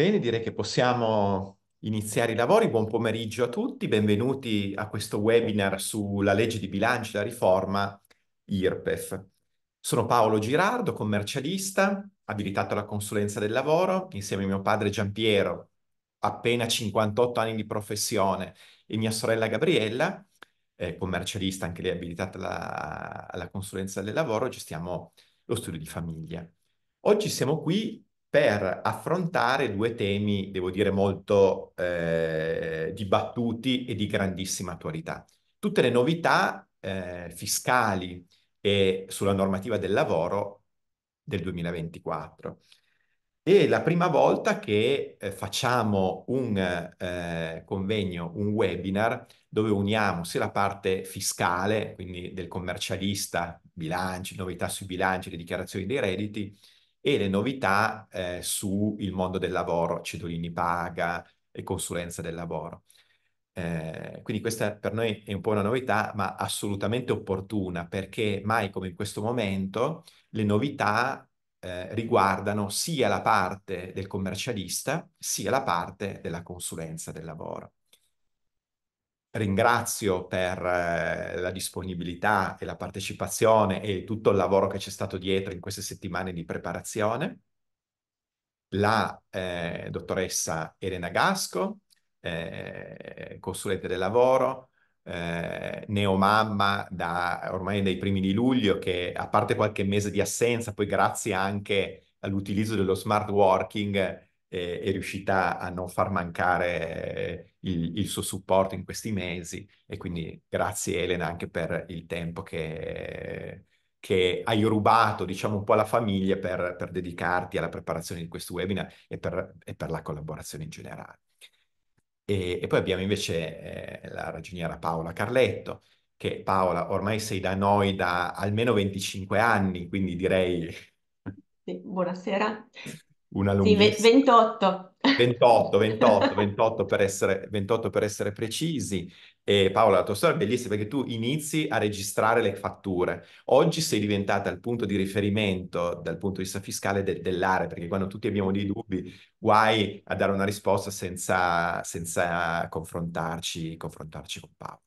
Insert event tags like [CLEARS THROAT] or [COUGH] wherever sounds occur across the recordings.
Bene, direi che possiamo iniziare i lavori. Buon pomeriggio a tutti, benvenuti a questo webinar sulla legge di bilancio e la riforma IRPEF. Sono Paolo Girardo, commercialista, abilitato alla consulenza del lavoro, insieme a mio padre Giampiero, appena 58 anni di professione, e mia sorella Gabriella, eh, commercialista, anche lei abilitata alla, alla consulenza del lavoro, gestiamo lo studio di famiglia. Oggi siamo qui per affrontare due temi, devo dire, molto eh, dibattuti e di grandissima attualità. Tutte le novità eh, fiscali e sulla normativa del lavoro del 2024. È la prima volta che eh, facciamo un eh, convegno, un webinar, dove uniamo sia la parte fiscale, quindi del commercialista, bilanci, novità sui bilanci, le dichiarazioni dei redditi, e le novità eh, sul mondo del lavoro, Cedolini Paga e consulenza del lavoro. Eh, quindi questa per noi è un po' una novità, ma assolutamente opportuna, perché mai come in questo momento le novità eh, riguardano sia la parte del commercialista, sia la parte della consulenza del lavoro ringrazio per eh, la disponibilità e la partecipazione e tutto il lavoro che c'è stato dietro in queste settimane di preparazione. La eh, dottoressa Elena Gasco, eh, consulente del lavoro, eh, neomamma da, ormai dai primi di luglio, che a parte qualche mese di assenza, poi grazie anche all'utilizzo dello smart working eh, è riuscita a non far mancare eh, il, il, suo supporto in questi mesi e quindi grazie Elena anche per il tempo che, che hai rubato diciamo un po' alla famiglia per, per dedicarti alla preparazione di questo webinar e per, e per la collaborazione in generale. E, e poi abbiamo invece eh, la ragioniera Paola Carletto, che Paola ormai sei da noi da almeno 25 anni, quindi direi... Sì, buonasera una lunghezza. Sì, 28. 28, 28, 28 per essere, 28 per essere precisi. E Paola, la tua storia è bellissima perché tu inizi a registrare le fatture. Oggi sei diventata il punto di riferimento dal punto di vista fiscale de- dell'area, perché quando tutti abbiamo dei dubbi, guai a dare una risposta senza, senza confrontarci, confrontarci con Paola.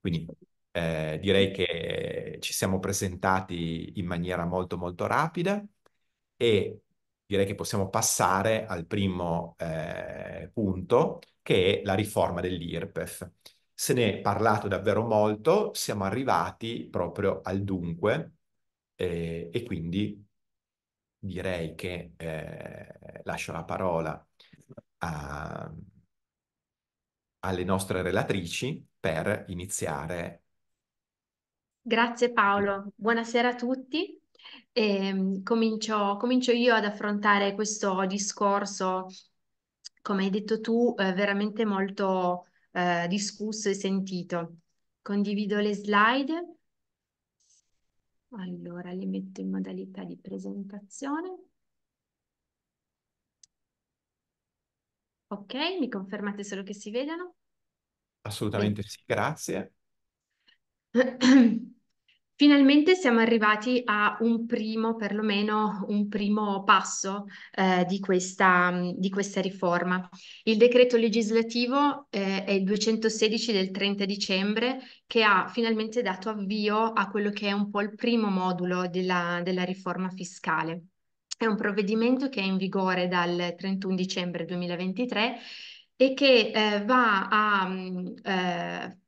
Quindi eh, direi che ci siamo presentati in maniera molto molto rapida e direi che possiamo passare al primo eh, punto, che è la riforma dell'IRPEF. Se ne è parlato davvero molto, siamo arrivati proprio al dunque eh, e quindi direi che eh, lascio la parola a, alle nostre relatrici per iniziare. Grazie Paolo, buonasera a tutti. E, ehm, comincio, comincio io ad affrontare questo discorso, come hai detto tu, eh, veramente molto eh, discusso e sentito. Condivido le slide. Allora, le metto in modalità di presentazione. Ok, mi confermate solo che si vedano? Assolutamente sì, sì grazie. [CLEARS THROAT] Finalmente siamo arrivati a un primo, perlomeno un primo passo eh, di, questa, di, questa, riforma. Il decreto legislativo eh, è il 216 del 30 dicembre che ha finalmente dato avvio a quello che è un po' il primo modulo della, della riforma fiscale. È un provvedimento che è in vigore dal 31 dicembre 2023 e che eh, va a... Eh,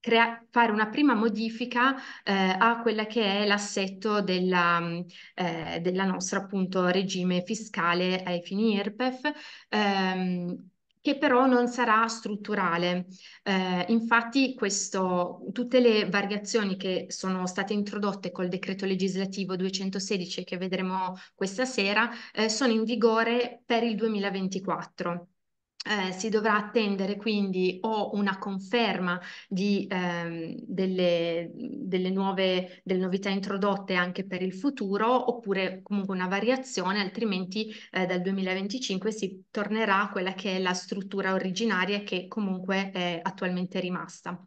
Crea- fare una prima modifica eh, a quella che è l'assetto della, mm, eh, della nostra appunto regime fiscale ai fini IRPEF. Ehm, che però non sarà strutturale. Eh, infatti questo, tutte le variazioni che sono state introdotte col decreto legislativo 216 che vedremo questa sera eh, sono in vigore per il 2024 eh, si dovrà attendere quindi o una conferma di, ehm, delle, delle, nuove, delle novità introdotte anche per il futuro oppure comunque una variazione, altrimenti eh, dal 2025 si tornerà a quella che è la struttura originaria che comunque è attualmente rimasta.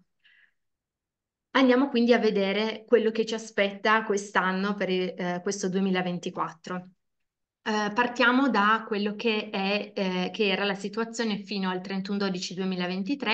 Andiamo quindi a vedere quello che ci aspetta quest'anno per eh, questo 2024. Eh, partiamo da quello che, è, eh, che, era la situazione fino al 31-12-2023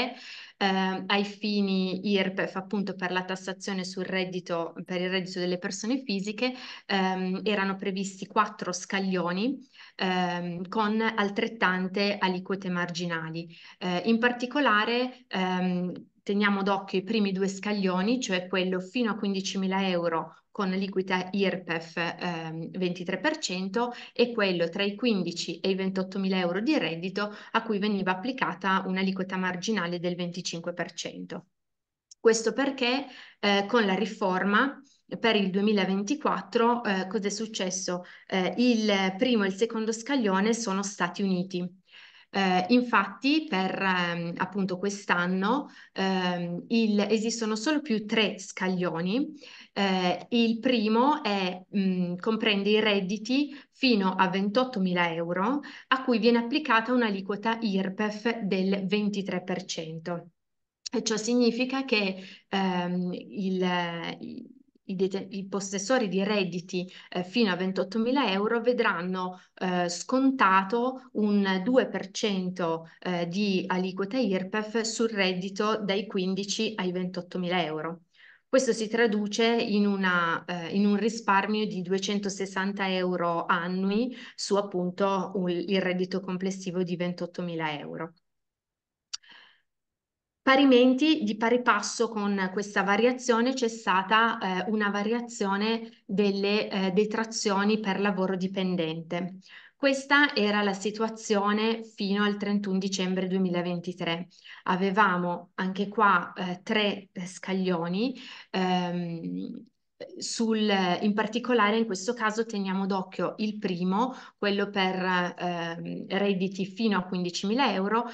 eh, ai fini IRPEF appunto per la tassazione sul reddito, per il reddito delle persone fisiche ehm, erano previsti quattro scaglioni ehm, con altrettante aliquote marginali. Eh, in particolare ehm, teniamo d'occhio i primi due scaglioni, cioè quello fino a 15.000 euro con liquida IRPEF ehm, 23% e quello tra i 15 e i 28 mila euro di reddito a cui veniva applicata un'aliquota marginale del 25%. Questo perché eh, con la riforma per il 2024 eh, cos'è successo? Eh, il primo e il secondo scaglione sono stati uniti eh, infatti, per ehm, appunto quest'anno ehm, il, esistono solo più tre scaglioni. Eh, il primo è, mh, comprende i redditi fino a 28.000 euro, a cui viene applicata un'aliquota IRPEF del 23%. E ciò significa che ehm, il, i, deten- i, possessori di redditi eh, fino a 28.000 euro vedranno eh, scontato un 2% eh, di aliquota IRPEF sul reddito dai 15 ai 28.000 euro. Questo si traduce in, una, eh, in un risparmio di 260 euro annui su appunto un, il reddito complessivo di 28.000 euro. Parimenti, di pari passo con questa variazione c'è stata eh, una variazione delle eh, detrazioni per lavoro dipendente. Questa era la situazione fino al 31 dicembre 2023. Avevamo anche qua eh, tre eh, scaglioni ehm, sul, in particolare in questo caso teniamo d'occhio il primo, quello per eh, redditi fino a 15.000 euro,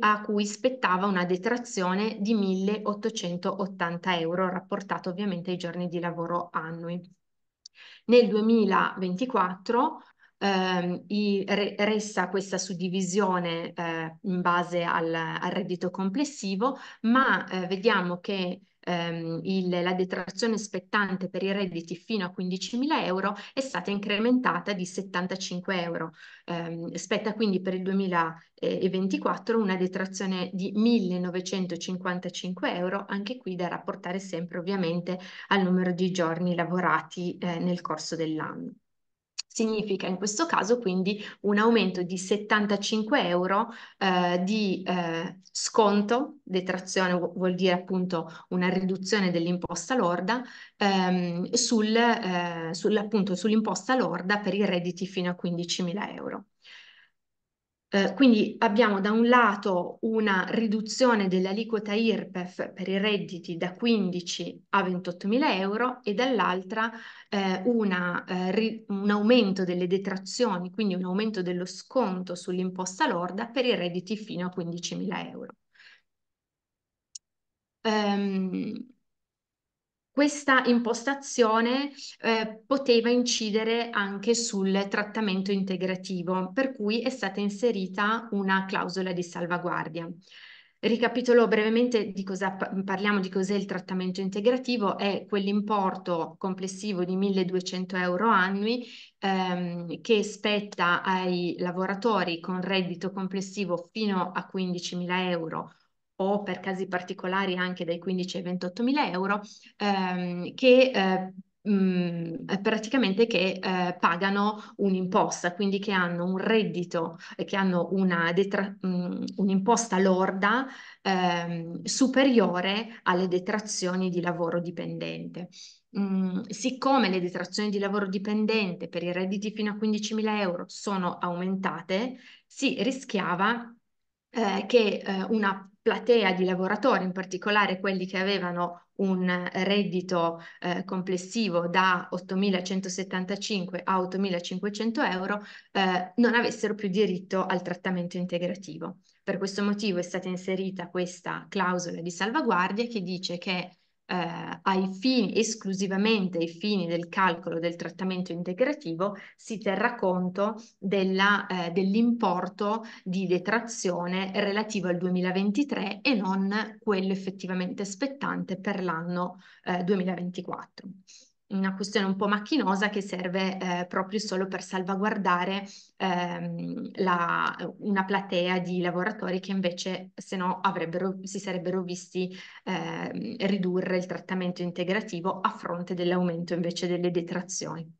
a cui spettava una detrazione di 1.880 euro, rapportato ovviamente ai giorni di lavoro annui. Nel 2024 eh, i, re, resta questa suddivisione eh, in base al, al reddito complessivo, ma eh, vediamo che ehm, il, la detrazione spettante per i redditi fino a 15.000 euro è stata incrementata di 75 euro. Ehm, spetta quindi per il 2024 una detrazione di 1.955 euro, anche qui da rapportare sempre ovviamente al numero di giorni lavorati eh, nel corso dell'anno. Significa in questo caso quindi un aumento di 75 euro eh, di eh, sconto, detrazione vuol dire appunto una riduzione dell'imposta lorda, ehm, sul, eh, sull'imposta lorda per i redditi fino a 15.000 euro. Eh, quindi abbiamo da un lato una riduzione dell'aliquota IRPEF per i redditi da 15 a 28 mila euro e dall'altra eh, una, eh, ri- un aumento delle detrazioni, quindi un aumento dello sconto sull'imposta lorda per i redditi fino a 15 mila euro. Um, questa impostazione eh, poteva incidere anche sul trattamento integrativo, per cui è stata inserita una clausola di salvaguardia. Ricapitolo brevemente di cosa parliamo, di cos'è il trattamento integrativo, è quell'importo complessivo di 1200 euro annui ehm, che spetta ai lavoratori con reddito complessivo fino a 15.000 euro o per casi particolari anche dai 15 ai 28 mila euro, ehm, che eh, mh, mm, praticamente che eh, pagano un'imposta, quindi che hanno un reddito, e che hanno una detra- mh, mm, un'imposta lorda ehm, superiore alle detrazioni di lavoro dipendente. Mm, siccome le detrazioni di lavoro dipendente per i redditi fino a 15.000 euro sono aumentate, si rischiava eh, che eh, una platea di lavoratori, in particolare quelli che avevano un reddito eh, complessivo da 8.175 a 8.500 euro, eh, non avessero più diritto al trattamento integrativo. Per questo motivo è stata inserita questa clausola di salvaguardia che dice che eh, ai fini, esclusivamente ai fini del calcolo del trattamento integrativo, si terrà conto eh, dell'importo dell di detrazione relativo al 2023 e non quello effettivamente spettante per l'anno 2024. Eh, una questione un po' macchinosa che serve eh, proprio solo per salvaguardare ehm, la, una platea di lavoratori che invece se no avrebbero, si sarebbero visti eh, ridurre il trattamento integrativo a fronte dell'aumento invece delle detrazioni.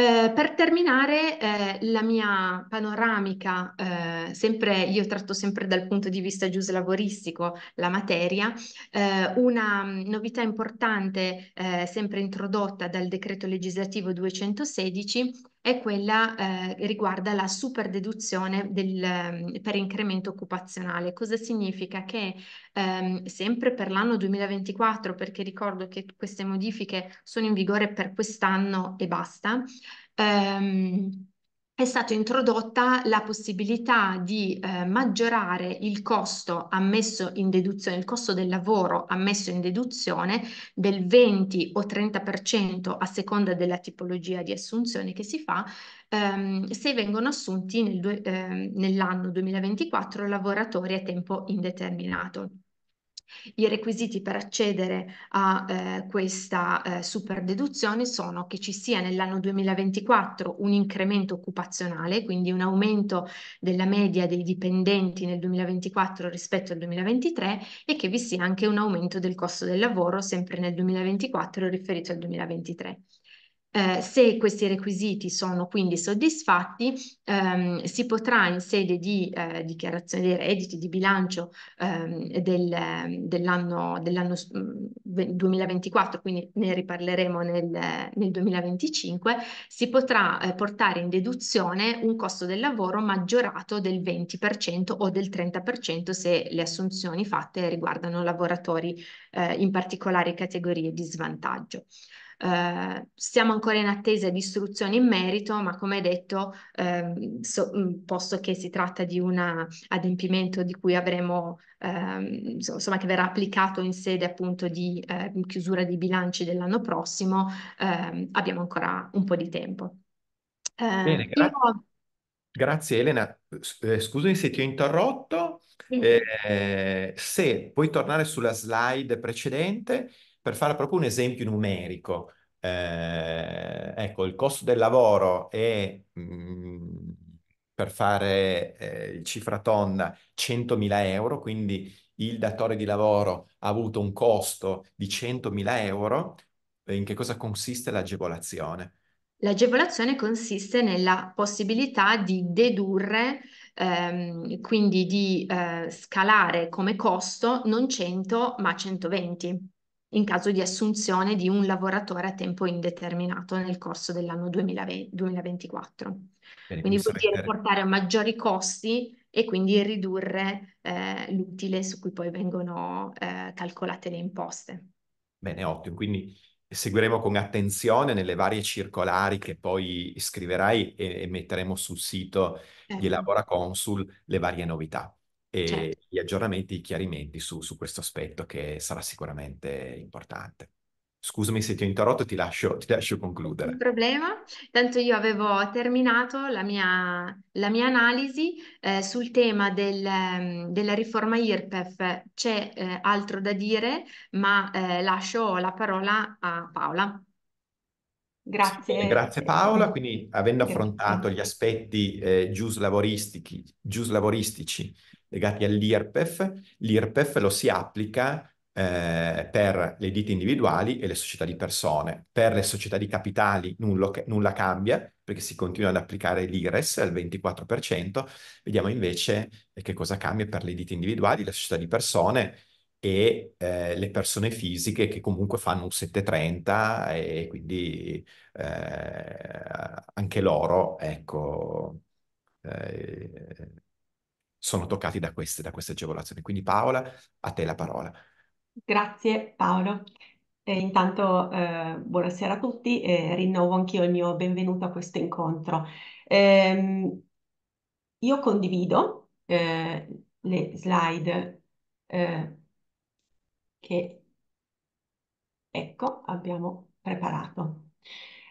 Eh, per terminare eh, la mia panoramica, eh, sempre, io tratto sempre dal punto di vista giuslavoristico la materia, eh, una mm, novità importante eh, sempre introdotta dal decreto legislativo 216 è quella eh, riguarda la superdeduzione del, ehm, per incremento occupazionale. Cosa significa? Che ehm, sempre per l'anno 2024, perché ricordo che queste modifiche sono in vigore per quest'anno e basta, ehm, è stata introdotta la possibilità di eh, maggiorare il costo ammesso in deduzione, il costo del lavoro ammesso in deduzione del 20 o 30% a seconda della tipologia di assunzione che si fa, ehm, se vengono assunti nel, eh, nell'anno 2024 lavoratori a tempo indeterminato. I requisiti per accedere a eh, questa eh, super deduzione sono che ci sia nell'anno 2024 un incremento occupazionale, quindi un aumento della media dei dipendenti nel 2024 rispetto al 2023 e che vi sia anche un aumento del costo del lavoro sempre nel 2024 riferito al 2023. Eh, se questi requisiti sono quindi soddisfatti, ehm, si potrà in sede di eh, dichiarazione dei redditi di bilancio ehm, del, dell'anno, dell'anno 2024, mm, quindi ne riparleremo nel, nel 2025, si potrà eh, portare in deduzione un costo del lavoro maggiorato del 20% o del 30% se le assunzioni fatte riguardano lavoratori eh, in particolari categorie di svantaggio. Eh, siamo ancora in attesa di istruzioni in merito, ma come detto, eh, so, posto che si tratta di un adempimento di cui avremo, eh, insomma, che verrà applicato in sede appunto di ehm, chiusura dei bilanci dell'anno prossimo, ehm, abbiamo ancora un po' di tempo. Ehm, Bene, gra io... Grazie Elena, eh, scusami se ti ho interrotto. Eh, se puoi tornare sulla slide precedente per fare proprio un esempio numerico, eh, ecco, il costo del lavoro è, mh, mm, per fare eh, cifra tonda, 100.000 euro, quindi il datore di lavoro ha avuto un costo di 100.000 euro, in che cosa consiste l'agevolazione? L'agevolazione consiste nella possibilità di dedurre, ehm, quindi di eh, scalare come costo non 100 ma 120 in caso di assunzione di un lavoratore a tempo indeterminato nel corso dell'anno 2024. Bene, quindi vuol dire portare a maggiori costi e quindi ridurre eh, l'utile su cui poi vengono eh, calcolate le imposte. Bene, ottimo. Quindi seguiremo con attenzione nelle varie circolari che poi scriverai e, e metteremo sul sito eh. di certo. Lavora Consul le varie novità. Certo. e certo. gli aggiornamenti, i chiarimenti su, su, questo aspetto che sarà sicuramente importante. Scusami se ti ho interrotto, ti lascio, ti lascio concludere. Non problema, tanto io avevo terminato la mia, la mia analisi eh, sul tema del, ehm, della riforma IRPEF, c'è eh, altro da dire, ma eh, lascio la parola a Paola. Grazie. Grazie Paola, quindi avendo affrontato gli aspetti eh, giuslavoristici, giuslavoristici legati all'IRPEF, l'IRPEF lo si applica eh, per le ditte individuali e le società di persone. Per le società di capitali nullo, nulla cambia perché si continua ad applicare l'IRES al 24%, vediamo invece eh, che cosa cambia per le ditte individuali, le società di persone, e eh, le persone fisiche che comunque fanno un 730 e quindi eh, anche loro, ecco, eh, sono toccati da queste, da queste, agevolazioni. Quindi Paola, a te la parola. Grazie Paolo. E intanto eh, buonasera a tutti e rinnovo anch'io il mio benvenuto a questo incontro. Ehm, io condivido eh, le slide eh, che ecco abbiamo preparato.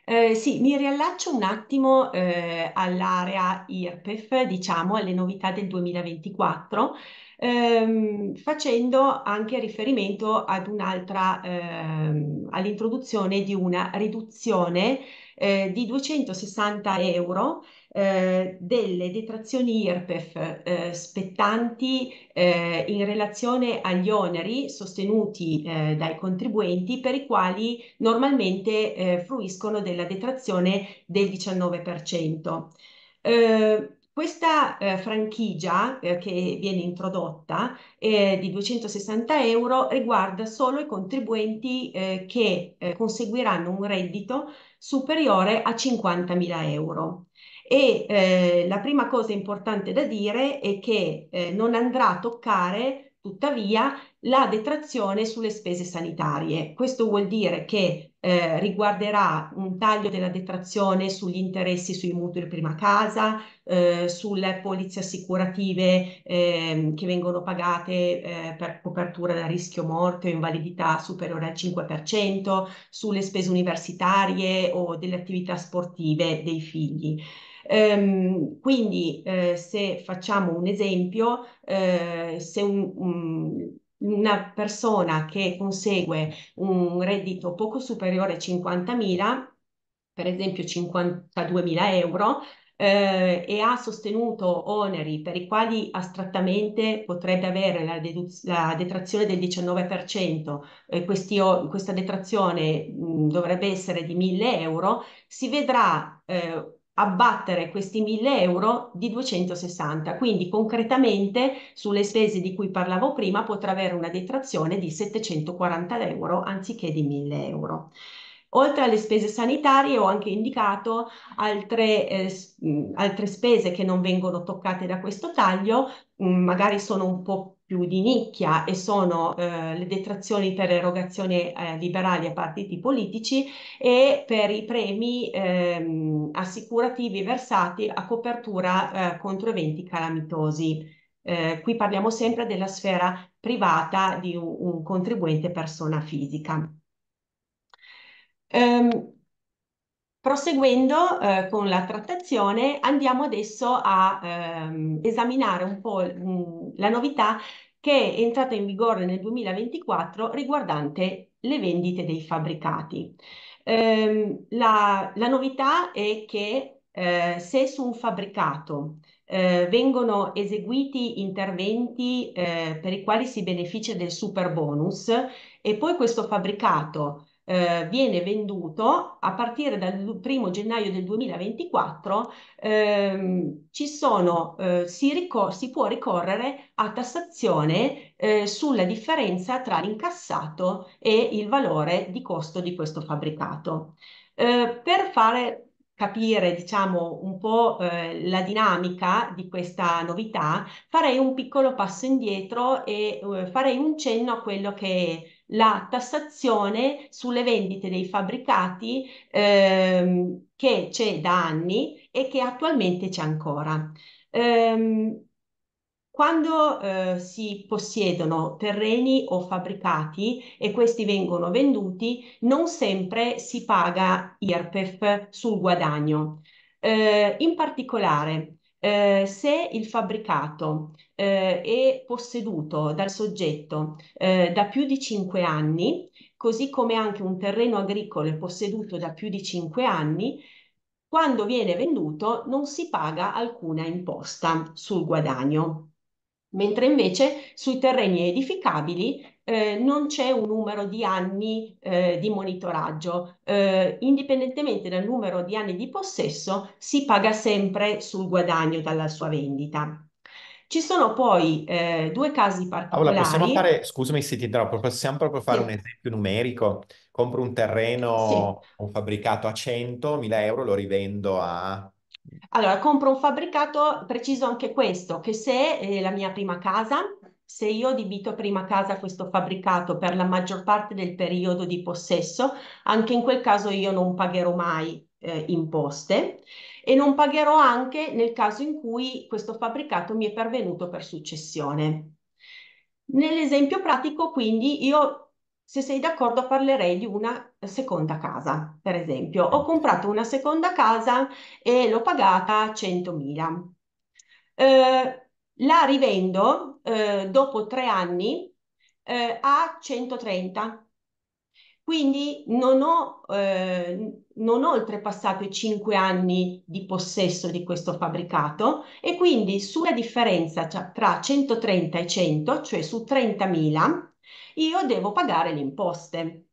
Eh, sì, mi riallaccio un attimo eh, all'area IRPEF, diciamo alle novità del 2024, ehm, facendo anche riferimento ad un'altra, ehm, all'introduzione di una riduzione eh, di 260 euro eh, delle detrazioni IRPEF eh, spettanti eh, in relazione agli oneri sostenuti eh, dai contribuenti per i quali normalmente eh, fruiscono della detrazione del 19%. Eh, questa eh, franchigia eh, che viene introdotta eh, di 260 euro riguarda solo i contribuenti eh, che eh, conseguiranno un reddito superiore a 50.000 euro. E eh, la prima cosa importante da dire è che non andrà a toccare tuttavia la detrazione sulle spese sanitarie. Questo vuol dire che eh, riguarderà un taglio della detrazione sugli interessi sui mutui di prima casa, eh, sulle polizze assicurative eh, che vengono pagate eh, per copertura da rischio morte o invalidità superiore al 5%, sulle spese universitarie o delle attività sportive dei figli. Ehm, quindi eh, se facciamo un esempio, eh, se un, un una persona che consegue un reddito poco superiore a 50.000, per esempio 52.000 euro, eh, e ha sostenuto oneri per i quali astrattamente potrebbe avere la, la detrazione del 19%, eh, questa detrazione mh, mm, dovrebbe essere di 1.000 euro, si vedrà eh, abbattere questi 1000 euro di 260, quindi concretamente sulle spese di cui parlavo prima potrà avere una detrazione di 740 euro anziché di 1000 euro. Oltre alle spese sanitarie ho anche indicato altre, eh, altre spese che non vengono toccate da questo taglio, magari sono un po' più di nicchia e sono eh, le detrazioni per erogazioni eh, liberali a partiti politici e per i premi ehm, assicurativi versati a copertura eh, contro eventi calamitosi. Eh, qui parliamo sempre della sfera privata di un, un contribuente persona fisica. Ehm, proseguendo eh, con la trattazione, andiamo adesso a ehm, esaminare un po' mm, la novità che è entrata in vigore nel 2024 riguardante le vendite dei fabbricati. Ehm, la, la, novità è che eh, se su un fabbricato eh, vengono eseguiti interventi eh, per i quali si beneficia del super bonus e poi questo fabbricato eh, viene venduto a partire dal primo gennaio del 2024, ehm, ci sono, eh, si, ricor- si può ricorrere a tassazione eh, sulla differenza tra l'incassato e il valore di costo di questo fabbricato. Eh, per fare capire diciamo un po' eh, la dinamica di questa novità, farei un piccolo passo indietro e eh, farei un cenno a quello che la tassazione sulle vendite dei fabbricati ehm, che c'è da anni e che attualmente c'è ancora. Ehm, quando eh, si possiedono terreni o fabbricati e questi vengono venduti, non sempre si paga IRPEF sul guadagno. Eh, in particolare, eh, se il fabbricato eh, è posseduto dal soggetto eh, da più di 5 anni, così come anche un terreno agricolo è posseduto da più di 5 anni, quando viene venduto non si paga alcuna imposta sul guadagno mentre invece sui terreni edificabili eh, non c'è un numero di anni eh, di monitoraggio. Eh, indipendentemente dal numero di anni di possesso, si paga sempre sul guadagno dalla sua vendita. Ci sono poi eh, due casi particolari. Paola, possiamo fare, scusami se ti interrompo, possiamo proprio fare sì. un esempio numerico? Compro un terreno, sì. un fabbricato a 100.000 euro, lo rivendo a... Allora, compro un fabbricato, preciso anche questo, che se è eh, la mia prima casa, se io adibito a prima casa questo fabbricato per la maggior parte del periodo di possesso, anche in quel caso io non pagherò mai eh, imposte e non pagherò anche nel caso in cui questo fabbricato mi è pervenuto per successione. Nell'esempio pratico, quindi, io, se sei d'accordo, parlerei di una seconda casa, per esempio. Ho comprato una seconda casa e l'ho pagata 100.000. Eh, la rivendo eh, dopo tre anni eh, a 130. Quindi non ho, eh, non ho oltrepassato i cinque anni di possesso di questo fabbricato e quindi sulla differenza tra 130 e 100, cioè su 30.000, io devo pagare le imposte.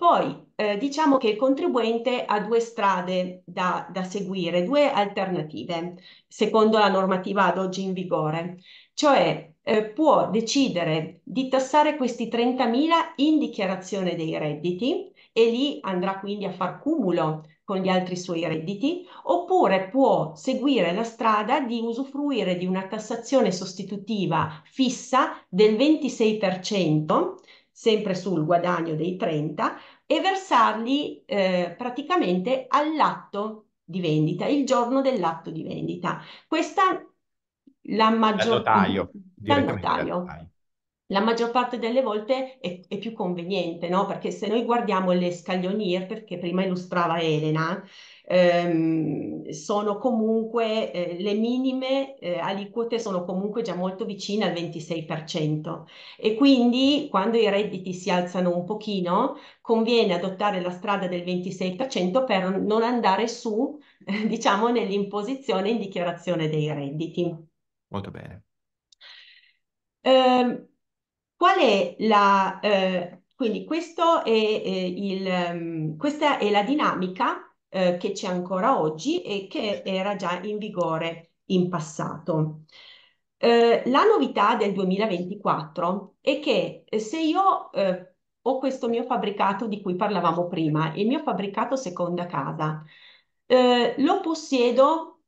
Poi eh, diciamo che il contribuente ha due strade da, da, seguire, due alternative, secondo la normativa ad oggi in vigore, cioè eh, può decidere di tassare questi 30.000 in dichiarazione dei redditi e lì andrà quindi a far cumulo con gli altri suoi redditi, oppure può seguire la strada di usufruire di una tassazione sostitutiva fissa del 26% sempre sul guadagno dei 30, e versarli eh, praticamente all'atto di vendita, il giorno dell'atto di vendita. Questa la maggior... parte notaio, da La maggior parte delle volte è, è più conveniente, no? Perché se noi guardiamo le scaglionier, perché prima illustrava Elena, ehm, sono comunque eh, le minime eh, aliquote sono comunque già molto vicine al 26% e quindi quando i redditi si alzano un pochino conviene adottare la strada del 26% per non andare su, eh, [LAUGHS] diciamo, nell'imposizione in dichiarazione dei redditi. Molto bene. Ehm, qual è la... Eh, quindi questo è, eh, il, ehm, questa è la dinamica eh, che c'è ancora oggi e che era già in vigore in passato. Eh, la novità del 2024 è che eh, se io eh, ho questo mio fabbricato di cui parlavamo prima, il mio fabbricato seconda casa, eh, lo possiedo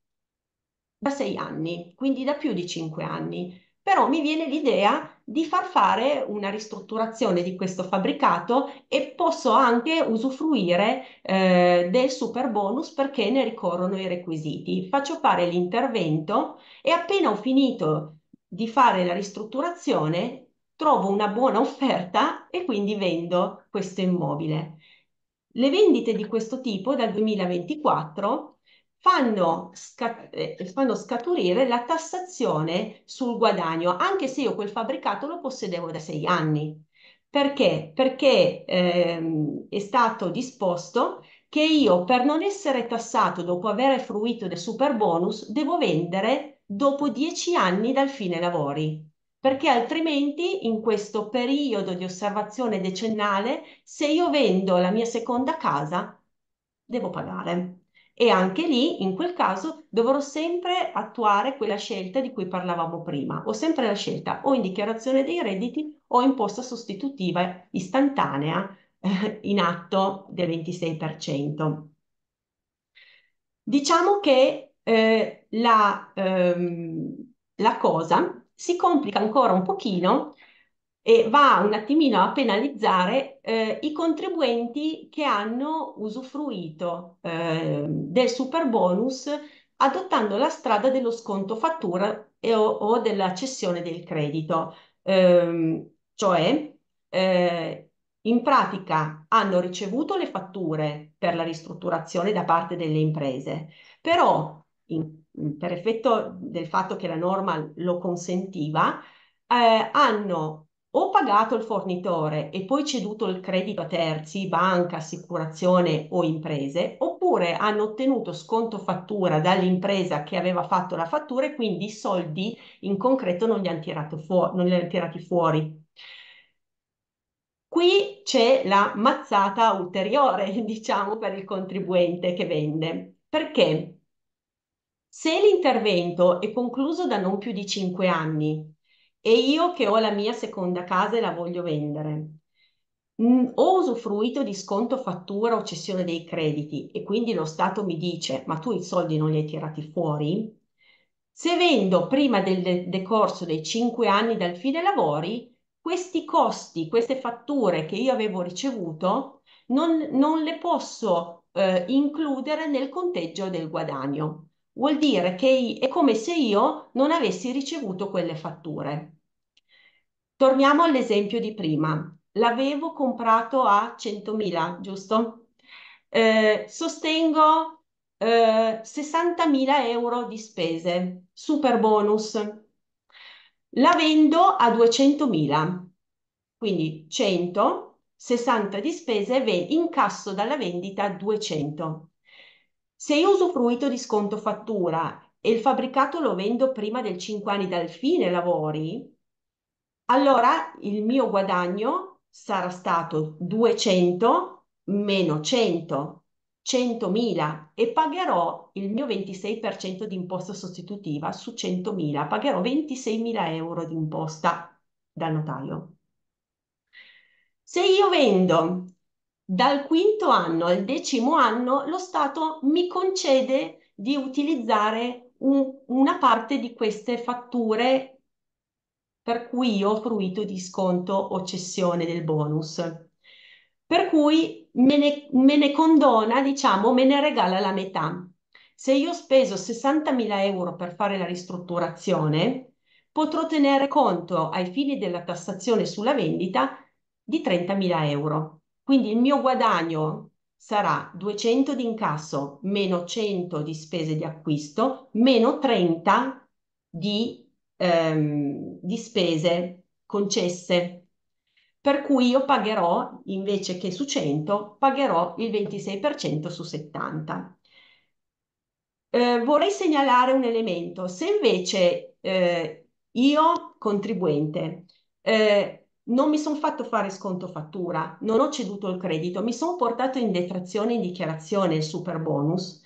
da sei anni, quindi da più di cinque anni, però mi viene l'idea di far fare una ristrutturazione di questo fabbricato e posso anche usufruire eh, del super bonus perché ne ricorrono i requisiti. Faccio fare l'intervento e appena ho finito di fare la ristrutturazione trovo una buona offerta e quindi vendo questo immobile. Le vendite di questo tipo dal 2024 fanno, scat- eh, fanno scaturire la tassazione sul guadagno, anche se io quel fabbricato lo possedevo da sei anni. Perché? Perché ehm, è stato disposto che io per non essere tassato dopo aver fruito del super bonus devo vendere dopo dieci anni dal fine lavori perché altrimenti in questo periodo di osservazione decennale, se io vendo la mia seconda casa, devo pagare e anche lì, in quel caso, dovrò sempre attuare quella scelta di cui parlavamo prima. Ho sempre la scelta o in dichiarazione dei redditi o in posta sostitutiva istantanea eh, in atto del 26%. Diciamo che eh, la, ehm, la cosa si complica ancora un pochino e va un attimino a penalizzare eh, i contribuenti che hanno usufruito eh, del super bonus adottando la strada dello sconto fattura e, o, o, della cessione del credito. Ehm, cioè, eh, in pratica hanno ricevuto le fatture per la ristrutturazione da parte delle imprese, però in, per effetto del fatto che la norma lo consentiva, eh, hanno o pagato il fornitore e poi ceduto il credito a terzi, banca, assicurazione o imprese, oppure hanno ottenuto sconto fattura dall'impresa che aveva fatto la fattura e quindi i soldi in concreto non li hanno, fuori, non li hanno tirati fuori. Qui c'è la mazzata ulteriore, [LAUGHS] diciamo, per il contribuente che vende. Perché? Se l'intervento è concluso da non più di 5 anni, e io che ho la mia seconda casa e la voglio vendere. Ho mm, usufruito di sconto fattura o cessione dei crediti e quindi lo Stato mi dice ma tu i soldi non li hai tirati fuori? Se vendo prima del decorso dei 5 anni dal fine lavori, questi costi, queste fatture che io avevo ricevuto non, non le posso eh, includere nel conteggio del guadagno. Vuol dire che è come se io non avessi ricevuto quelle fatture. Torniamo all'esempio di prima. L'avevo comprato a 100.000, giusto? Eh, sostengo eh, 60.000 euro di spese, super bonus. La vendo a 200.000, quindi 100, 60 di spese, incasso dalla vendita 200. Se io usufruito di sconto fattura e il fabbricato lo vendo prima del 5 anni dal fine lavori, allora il mio guadagno sarà stato 200 meno 100, 100.000 e pagherò il mio 26% di imposta sostitutiva su 100.000, pagherò 26.000 euro di imposta dal notaio. Se io vendo dal quinto anno al decimo anno lo Stato mi concede di utilizzare un, una parte di queste fatture per cui ho fruito di sconto o cessione del bonus. Per cui me ne, me ne condona, diciamo, me ne regala la metà. Se io ho speso 60.000 euro per fare la ristrutturazione, potrò tenere conto ai fini della tassazione sulla vendita di 30.000 euro. Quindi il mio guadagno sarà 200 di incasso meno 100 di spese di acquisto meno 30 di, ehm, di spese concesse. Per cui io pagherò, invece che su 100, pagherò il 26% su 70. Eh, vorrei segnalare un elemento. Se invece eh, io, contribuente, eh, non mi sono fatto fare sconto fattura, non ho ceduto il credito, mi sono portato in detrazione in dichiarazione il super bonus,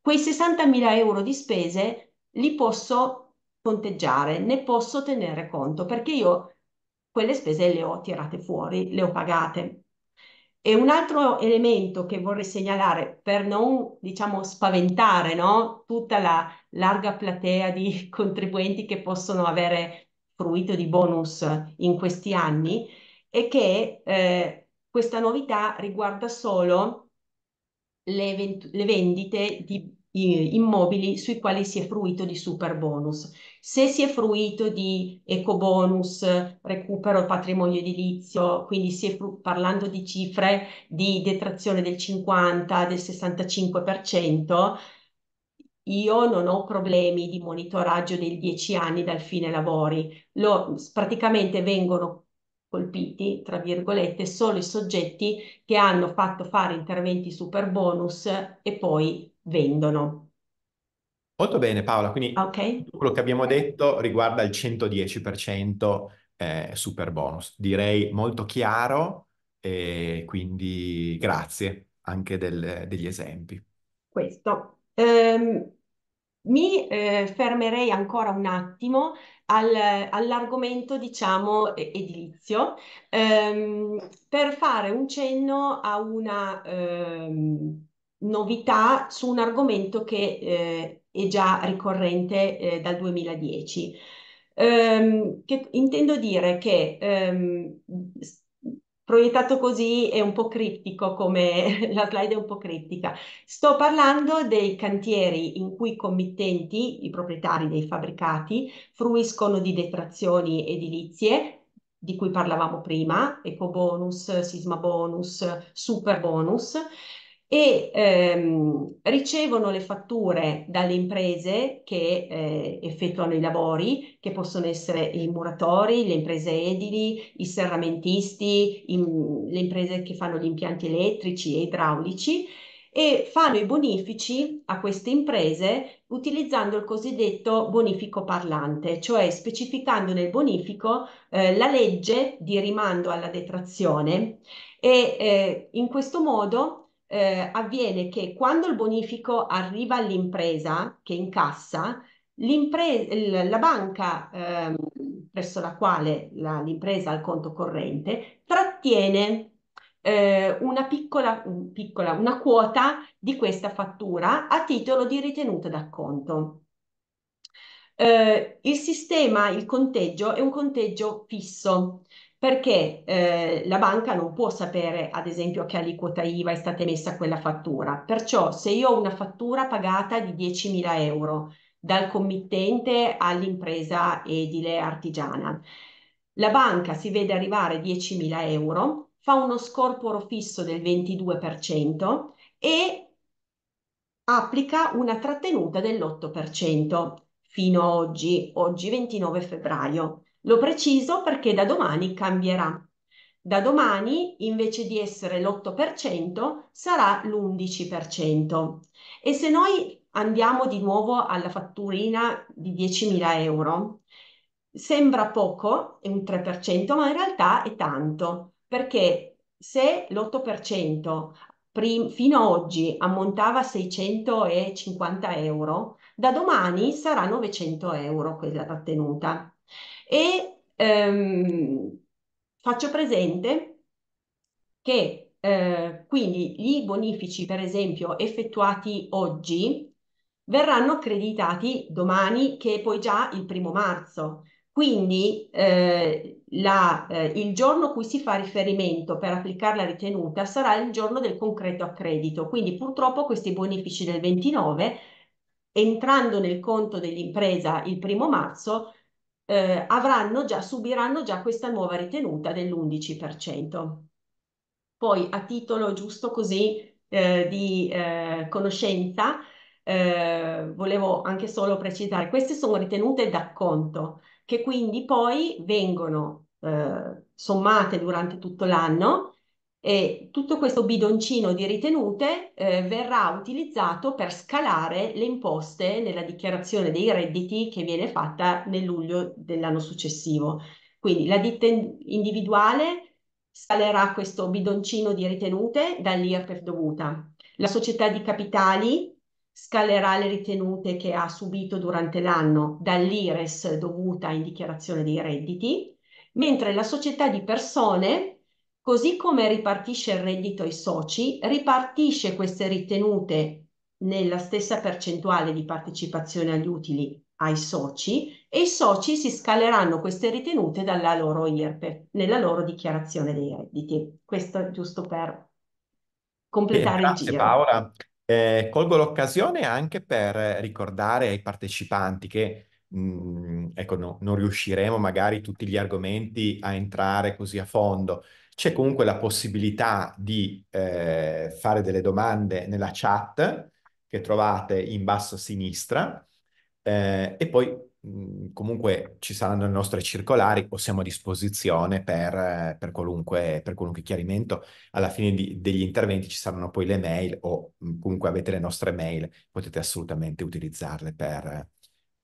quei 60.000 euro di spese li posso conteggiare, ne posso tenere conto perché io quelle spese le ho tirate fuori, le ho pagate. E un altro elemento che vorrei segnalare per non, diciamo, spaventare no? tutta la larga platea di [LAUGHS] contribuenti che possono avere fruito di bonus in questi anni è che eh, questa novità riguarda solo le, vent- le vendite di immobili sui quali si è fruito di super bonus. Se si è fruito di eco bonus, recupero patrimonio edilizio, quindi si è fru- parlando di cifre di detrazione del 50, del 65%, io non ho problemi di monitoraggio dei 10 anni dal fine lavori, Lo, praticamente vengono colpiti, tra virgolette, solo i soggetti che hanno fatto fare interventi super bonus e poi vendono. Molto bene Paola, quindi okay. quello che abbiamo detto riguarda il 110% eh, super bonus. Direi molto chiaro e quindi grazie anche del, degli esempi. Questo. Um, mi eh, fermerei ancora un attimo al, all'argomento, diciamo, edilizio, ehm, per fare un cenno a una ehm, novità su un argomento che eh, è già ricorrente eh, dal 2010. Ehm, che, intendo dire che ehm, proiettato così è un po' criptico, come [LAUGHS] la slide è un po' criptica. Sto parlando dei cantieri in cui i committenti, i proprietari dei fabbricati, fruiscono di detrazioni edilizie, di cui parlavamo prima, eco bonus, sisma bonus, super bonus, e ehm, ricevono le fatture dalle imprese che eh, effettuano i lavori, che possono essere i muratori, le imprese edili, i serramentisti, i, le imprese che fanno gli impianti elettrici e idraulici e fanno i bonifici a queste imprese utilizzando il cosiddetto bonifico parlante, cioè specificando nel bonifico eh, la legge di rimando alla detrazione e eh, in questo modo eh, avviene che quando il bonifico arriva all'impresa che incassa, la banca eh, presso la quale l'impresa ha il conto corrente trattiene eh, una piccola, piccola, una quota di questa fattura a titolo di ritenuta d'acconto. Eh, il sistema, il conteggio è un conteggio fisso perché eh, la banca non può sapere, ad esempio, che aliquota IVA è stata emessa quella fattura. Perciò se io ho una fattura pagata di 10.000 euro dal committente all'impresa edile artigiana, la banca si vede arrivare 10.000 euro, fa uno scorporo fisso del 22% e applica una trattenuta dell'8% fino a oggi, oggi 29 febbraio. Lo preciso perché da domani cambierà. Da domani, invece di essere l'8%, sarà l'11%. E se noi andiamo di nuovo alla fatturina di 10.000 euro, sembra poco, è un 3%, ma in realtà è tanto, perché se l'8% fino ad oggi ammontava 650 euro, da domani sarà 900 euro quella trattenuta e ehm, faccio presente che eh, quindi i bonifici, per esempio, effettuati oggi verranno accreditati domani, che è poi già il primo marzo. Quindi eh, la, eh, il giorno cui si fa riferimento per applicare la ritenuta sarà il giorno del concreto accredito. Quindi purtroppo questi bonifici del 29, entrando nel conto dell'impresa il primo marzo, eh, avranno già, subiranno già questa nuova ritenuta dell'11%. Poi a titolo giusto così eh, di eh, conoscenza, eh, volevo anche solo precisare, queste sono ritenute d'acconto, che quindi poi vengono eh, sommate durante tutto l'anno e tutto questo bidoncino di ritenute eh, verrà utilizzato per scalare le imposte nella dichiarazione dei redditi che viene fatta nel luglio dell'anno successivo. Quindi la ditta individuale scalerà questo bidoncino di ritenute dall'IRPEF dovuta. La società di capitali scalerà le ritenute che ha subito durante l'anno dall'IRES dovuta in dichiarazione dei redditi, mentre la società di persone Così come ripartisce il reddito ai soci, ripartisce queste ritenute nella stessa percentuale di partecipazione agli utili ai soci e i soci si scaleranno queste ritenute dalla loro IRPE, nella loro dichiarazione dei redditi. Questo è giusto per completare Bene, il giro. Grazie Paola. Eh, colgo l'occasione anche per ricordare ai partecipanti che mh, mm, ecco, no, non riusciremo magari tutti gli argomenti a entrare così a fondo, c'è comunque la possibilità di eh, fare delle domande nella chat che trovate in basso a sinistra eh, e poi mm, comunque ci saranno le nostre circolari o siamo a disposizione per, per, qualunque, per qualunque, chiarimento. Alla fine di, degli interventi ci saranno poi le mail o mm, comunque avete le nostre mail, potete assolutamente utilizzarle per,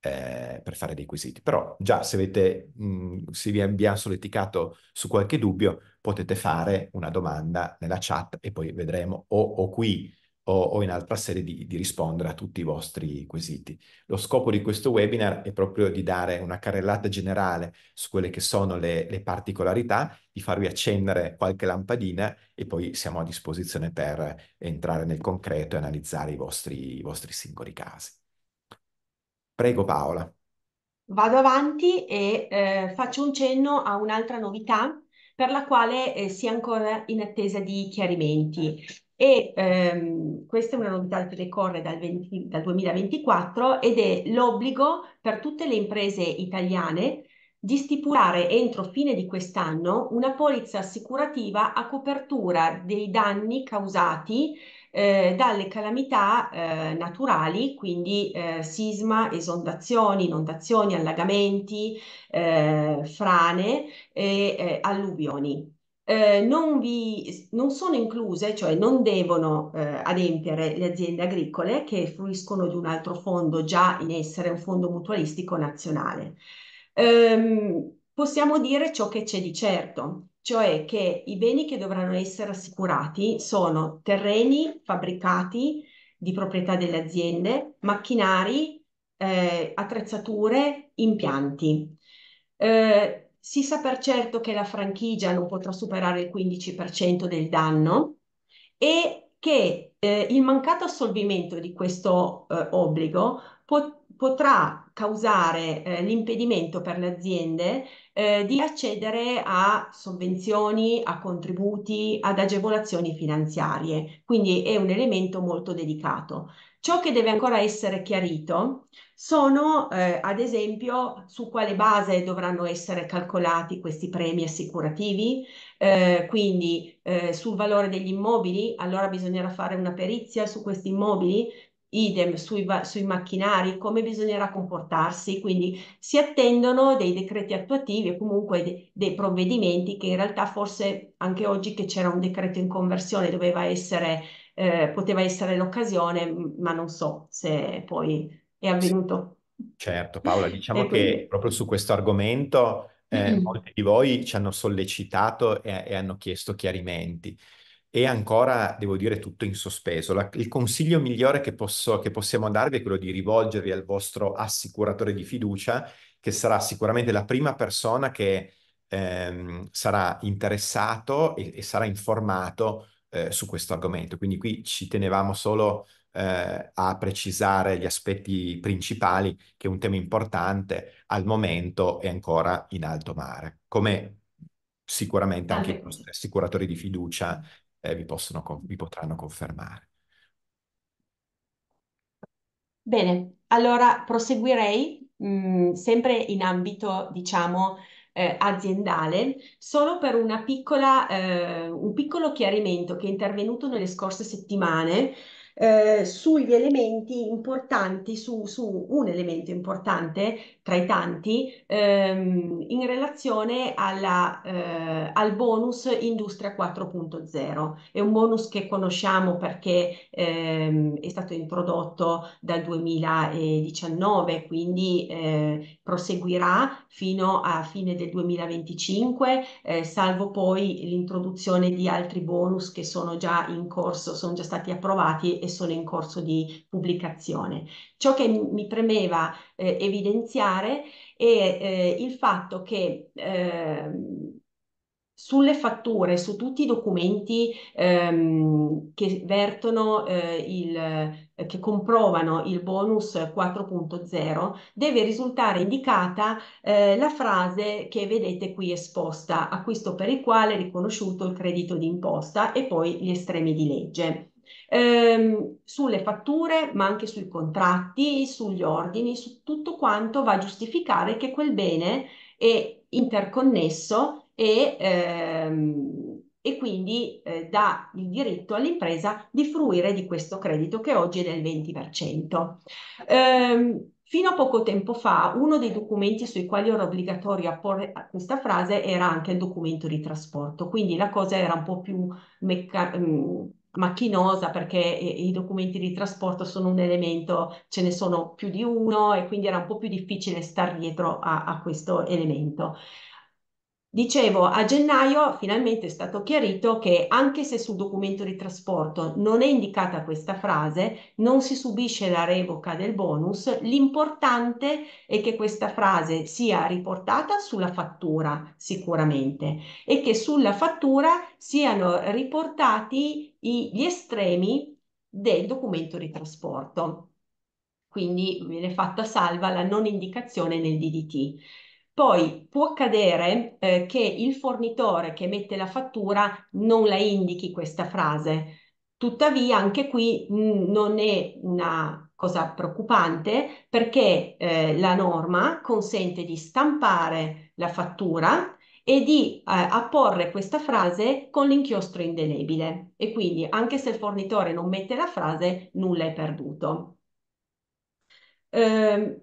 eh, per fare dei quesiti. Però già se, avete, mh, mm, se vi abbiamo solleticato su qualche dubbio potete fare una domanda nella chat e poi vedremo o, o qui o, o, in altra sede di, di, rispondere a tutti i vostri quesiti. Lo scopo di questo webinar è proprio di dare una carrellata generale su quelle che sono le, le particolarità, di farvi accendere qualche lampadina e poi siamo a disposizione per entrare nel concreto e analizzare i vostri, i vostri singoli casi. Prego Paola. Vado avanti e eh, faccio un cenno a un'altra novità per la quale eh, si è ancora in attesa di chiarimenti. Eh. E ehm, questa è una novità che decorre dal, 20, dal 2024 ed è l'obbligo per tutte le imprese italiane di stipulare entro fine di quest'anno una polizza assicurativa a copertura dei danni causati eh, dalle calamità eh, naturali, quindi eh, sisma, esondazioni, inondazioni, allagamenti, eh, frane e eh, alluvioni. Eh, non, vi, non, sono incluse, cioè non devono adempiere le aziende agricole che fruiscono di un altro fondo già in essere, un fondo mutualistico nazionale. Ehm, possiamo dire ciò che c'è di certo, cioè che i beni che dovranno essere assicurati sono terreni fabbricati di proprietà delle aziende, macchinari, eh, attrezzature, impianti. Eh, si sa per certo che la franchigia non potrà superare il 15% del danno e che eh, il mancato assolvimento di questo eh, obbligo può potrà causare eh, l'impedimento per le aziende eh, di accedere a sovvenzioni, a contributi, ad agevolazioni finanziarie. Quindi è un elemento molto delicato. Ciò che deve ancora essere chiarito sono, eh, ad esempio, su quale base dovranno essere calcolati questi premi assicurativi, eh, quindi eh, sul valore degli immobili, allora bisognerà fare una perizia su questi immobili, idem sui, sui macchinari, come bisognerà comportarsi, quindi si attendono dei decreti attuativi e comunque de, dei provvedimenti che in realtà forse anche oggi che c'era un decreto in conversione doveva essere, eh, poteva essere l'occasione, ma non so se poi è avvenuto. Certo Paola, diciamo quindi... che proprio su questo argomento eh, molti di voi ci hanno sollecitato e, e hanno chiesto chiarimenti è ancora, devo dire, tutto in sospeso. La, il consiglio migliore che, posso, che possiamo darvi è quello di rivolgervi al vostro assicuratore di fiducia, che sarà sicuramente la prima persona che ehm, sarà interessato e, e sarà informato eh, su questo argomento. Quindi qui ci tenevamo solo eh, a precisare gli aspetti principali, che è un tema importante al momento è ancora in alto mare, come sicuramente anche i nostri assicuratori di fiducia eh, vi, possono, vi potranno confermare. Bene, allora proseguirei mh, mm, sempre in ambito, diciamo, eh, aziendale, solo per una piccola, eh, un piccolo chiarimento che è intervenuto nelle scorse settimane eh, sugli elementi importanti, su, su, un elemento importante tra i tanti ehm, in relazione alla, eh, al bonus Industria 4.0. È un bonus che conosciamo perché ehm, è stato introdotto dal 2019, quindi eh, proseguirà fino a fine del 2025, eh, salvo poi l'introduzione di altri bonus che sono già in corso, sono già stati approvati che sono in corso di pubblicazione. Ciò che mi premeva eh, evidenziare è eh, il fatto che eh, sulle fatture, su tutti i documenti ehm, che vertono eh, il eh, che comprovano il bonus 4.0 deve risultare indicata eh, la frase che vedete qui esposta, acquisto per il quale è riconosciuto il credito d'imposta e poi gli estremi di legge ehm, sulle fatture, ma anche sui contratti, sugli ordini, su tutto quanto va a giustificare che quel bene è interconnesso e, ehm, e quindi eh, dà il diritto all'impresa di fruire di questo credito che oggi è del 20%. Ehm, Fino a poco tempo fa uno dei documenti sui quali era obbligatorio apporre questa frase era anche il documento di trasporto, quindi la cosa era un po' più mecca- mm, macchinosa perché i documenti di trasporto sono un elemento, ce ne sono più di uno e quindi era un po' più difficile star dietro a, a questo elemento. Dicevo, a gennaio finalmente è stato chiarito che anche se sul documento di trasporto non è indicata questa frase, non si subisce la revoca del bonus, l'importante è che questa frase sia riportata sulla fattura sicuramente e che sulla fattura siano riportati i, gli estremi del documento di trasporto. Quindi viene fatta salva la non indicazione nel DDT. Poi può accadere eh, che il fornitore che emette la fattura non la indichi questa frase. Tuttavia, anche qui mh, mm, non è una cosa preoccupante perché eh, la norma consente di stampare la fattura e di eh, apporre questa frase con l'inchiostro indelebile e quindi anche se il fornitore non mette la frase nulla è perduto. Ehm,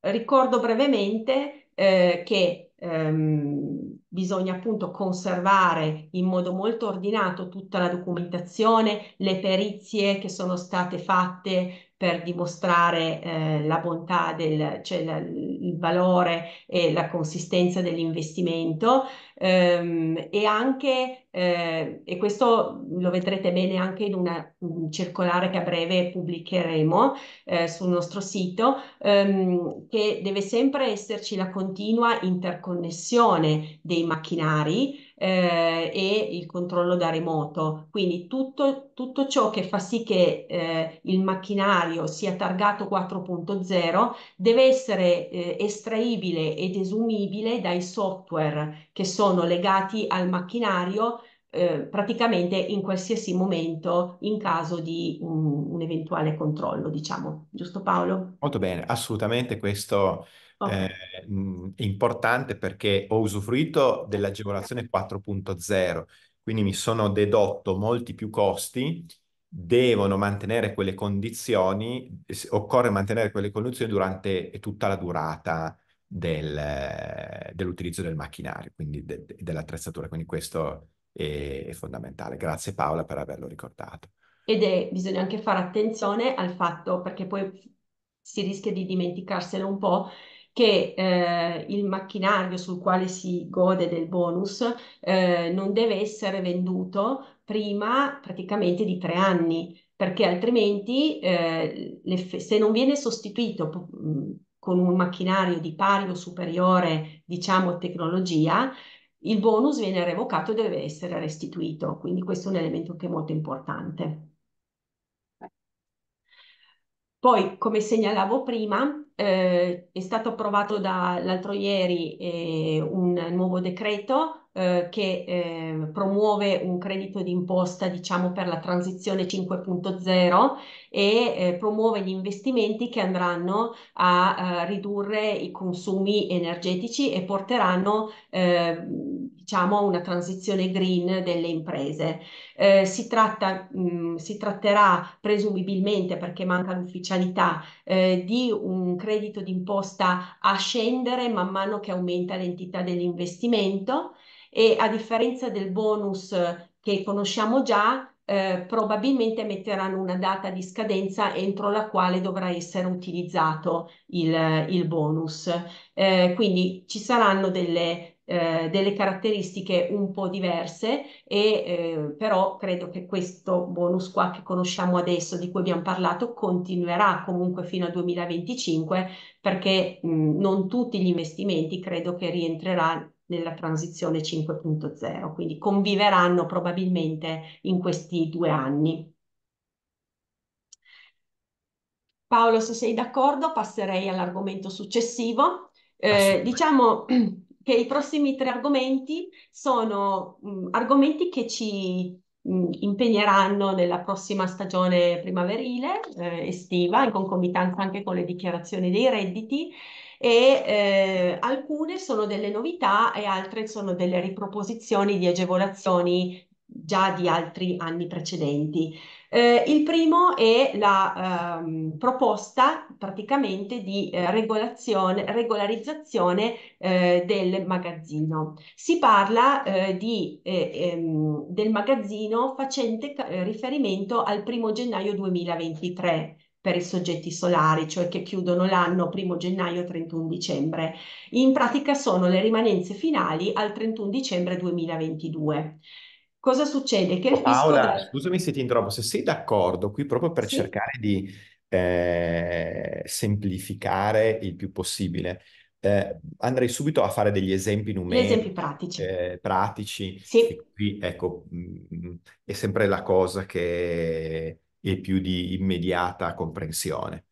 ricordo brevemente eh, che ehm, bisogna appunto conservare in modo molto ordinato tutta la documentazione, le perizie che sono state fatte per dimostrare eh, la bontà del, cioè la, il valore e la consistenza dell'investimento ehm, e anche, eh, e questo lo vedrete bene anche in una un circolare che a breve pubblicheremo eh, sul nostro sito, ehm, che deve sempre esserci la continua interconnessione dei macchinari eh, e il controllo da remoto. Quindi tutto, tutto ciò che fa sì che eh, il macchinario sia targato 4.0 deve essere eh, estraibile ed esumibile dai software che sono legati al macchinario eh, praticamente in qualsiasi momento in caso di un, un, eventuale controllo, diciamo. Giusto Paolo? Molto bene, assolutamente questo okay. eh, è importante perché ho usufruito dell'agevolazione 4.0, quindi mi sono dedotto molti più costi, devono mantenere quelle condizioni, occorre mantenere quelle condizioni durante tutta la durata del, dell'utilizzo del macchinario, quindi de, dell'attrezzatura, quindi questo è fondamentale. Grazie Paola per averlo ricordato. Ed è, bisogna anche fare attenzione al fatto, perché poi si rischia di dimenticarselo un po', che eh, il macchinario sul quale si gode del bonus eh, non deve essere venduto prima praticamente di tre anni, perché altrimenti eh, se non viene sostituito con un macchinario di pari o superiore, diciamo, tecnologia, il bonus viene revocato e deve essere restituito, quindi questo è un elemento che è molto importante. Poi, come segnalavo prima, eh, è stato approvato dall'altro ieri eh, un nuovo decreto eh, che eh, promuove un credito d'imposta diciamo, per la transizione 5.0 e eh, promuove gli investimenti che andranno a, a ridurre i consumi energetici e porteranno eh, diciamo, a una transizione green delle imprese. Eh, si, tratta, mh, mm, si tratterà presumibilmente, perché manca l'ufficialità, eh, di un credito credito d'imposta a scendere man mano che aumenta l'entità dell'investimento e a differenza del bonus che conosciamo già, eh, probabilmente metteranno una data di scadenza entro la quale dovrà essere utilizzato il, il bonus. Eh, quindi ci saranno delle, eh, delle caratteristiche un po' diverse e eh, però credo che questo bonus qua che conosciamo adesso, di cui abbiamo parlato, continuerà comunque fino al 2025 perché mh, non tutti gli investimenti credo che rientreranno nella transizione 5.0, quindi conviveranno probabilmente in questi due anni. Paolo, se sei d'accordo, passerei all'argomento successivo. Eh, diciamo [CLEARS THROAT] che i prossimi tre argomenti sono mh, mm, argomenti che ci mh, mm, impegneranno nella prossima stagione primaverile, eh, estiva, in concomitanza anche con le dichiarazioni dei redditi e eh, alcune sono delle novità e altre sono delle riproposizioni di agevolazioni già di altri anni precedenti. Eh, il primo è la ehm, proposta praticamente di eh, regolarizzazione eh, del magazzino. Si parla eh, di, eh, ehm, del magazzino facente eh, riferimento al 1 gennaio 2023 per i soggetti solari, cioè che chiudono l'anno 1 gennaio 31 dicembre. In pratica sono le rimanenze finali al 31 dicembre 2022 cosa succede? Che il oh, fisco... Paola, del... scusami se ti interrompo, se sei d'accordo, qui proprio per sì. cercare di eh, semplificare il più possibile, eh, andrei subito a fare degli esempi numerici. Esempi pratici. Eh, pratici. Sì. E qui, ecco, mh, mm, è sempre la cosa che è più di immediata comprensione.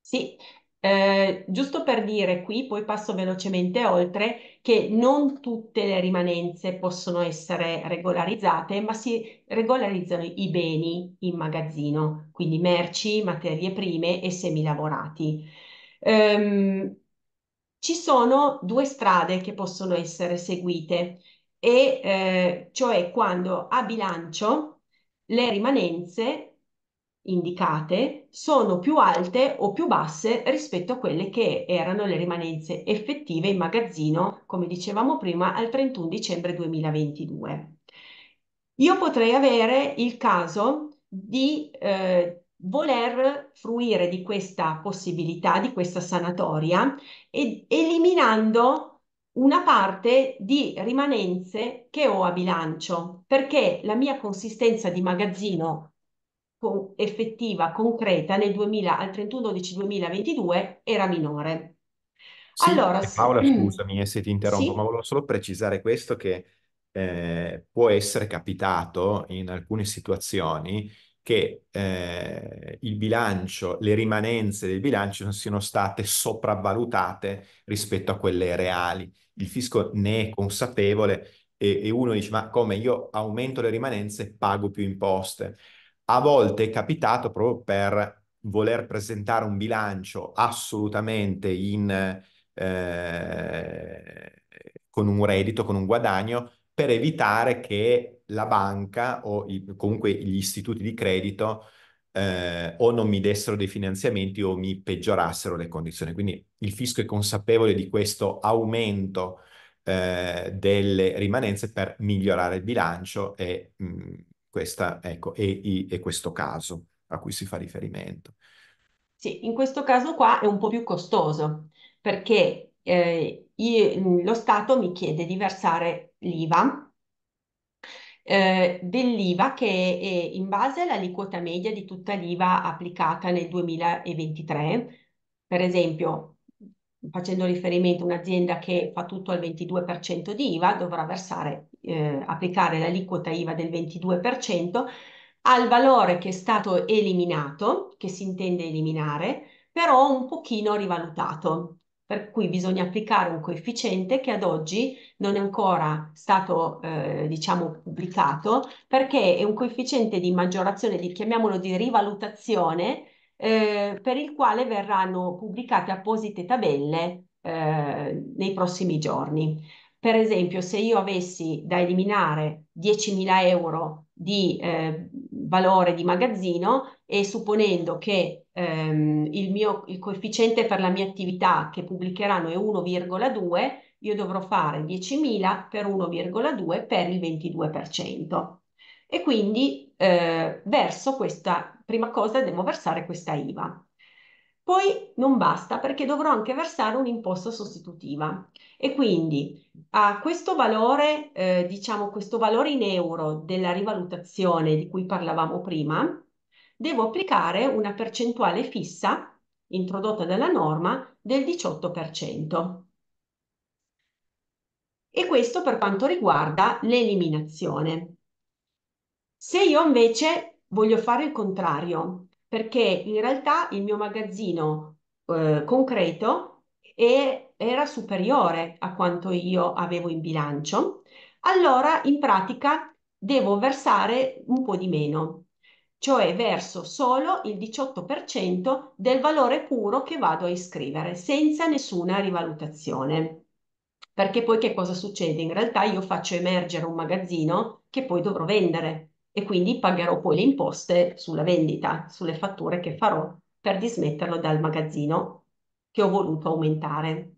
Sì, eh, giusto per dire qui, poi passo velocemente oltre, che non tutte le rimanenze possono essere regolarizzate, ma si regolarizzano i beni in magazzino, quindi merci, materie prime e semilavorati. Um, ci sono due strade che possono essere seguite, e eh, cioè quando a bilancio le rimanenze indicate sono più alte o più basse rispetto a quelle che erano le rimanenze effettive in magazzino, come dicevamo prima, al 31 dicembre 2022. Io potrei avere il caso di eh, voler fruire di questa possibilità, di questa sanatoria, ed eliminando una parte di rimanenze che ho a bilancio, perché la mia consistenza di magazzino con, effettiva, concreta nel 2000, al 31-12-2022 era minore. Sì, allora, eh, Paola, sì. Mm. scusami eh, se ti interrompo, sì? ma volevo solo precisare questo che eh, può essere capitato in alcune situazioni che eh, il bilancio, le rimanenze del bilancio siano state sopravvalutate rispetto a quelle reali. Il fisco ne è consapevole e, e uno dice, ma come io aumento le rimanenze, pago più imposte. A volte è capitato proprio per voler presentare un bilancio assolutamente in, eh, con un reddito, con un guadagno, per evitare che la banca o i, comunque gli istituti di credito eh, o non mi dessero dei finanziamenti o mi peggiorassero le condizioni. Quindi il fisco è consapevole di questo aumento eh, delle rimanenze per migliorare il bilancio e mh, mm, questa, ecco, è, è questo caso a cui si fa riferimento. Sì, in questo caso qua è un po' più costoso perché eh, io, lo Stato mi chiede di versare l'IVA, eh, dell'IVA che è in base all'aliquota media di tutta l'IVA applicata nel 2023. Per esempio, facendo riferimento a un'azienda che fa tutto al 22% di IVA, dovrà versare eh, applicare l'aliquota IVA del 22% al valore che è stato eliminato, che si intende eliminare, però un pochino rivalutato. Per cui bisogna applicare un coefficiente che ad oggi non è ancora stato, eh, diciamo, pubblicato, perché è un coefficiente di maggiorazione, di, chiamiamolo di rivalutazione, eh, per il quale verranno pubblicate apposite tabelle eh, nei prossimi giorni. Per esempio, se io avessi da eliminare 10.000 euro di eh, valore di magazzino e supponendo che ehm, il, mio, il coefficiente per la mia attività che pubblicheranno è 1,2, io dovrò fare 10.000 per 1,2 per il 22%. E quindi eh, verso questa, prima cosa devo versare questa IVA. Poi non basta perché dovrò anche versare un'imposta sostitutiva e quindi a questo valore, eh, diciamo questo valore in euro della rivalutazione di cui parlavamo prima, devo applicare una percentuale fissa introdotta dalla norma del 18%. E questo per quanto riguarda l'eliminazione. Se io invece voglio fare il contrario, perché in realtà il mio magazzino eh, concreto è, era superiore a quanto io avevo in bilancio, allora in pratica devo versare un po' di meno, cioè verso solo il 18% del valore puro che vado a iscrivere, senza nessuna rivalutazione. Perché poi che cosa succede? In realtà io faccio emergere un magazzino che poi dovrò vendere e quindi pagherò poi le imposte sulla vendita, sulle fatture che farò per dismetterlo dal magazzino che ho voluto aumentare.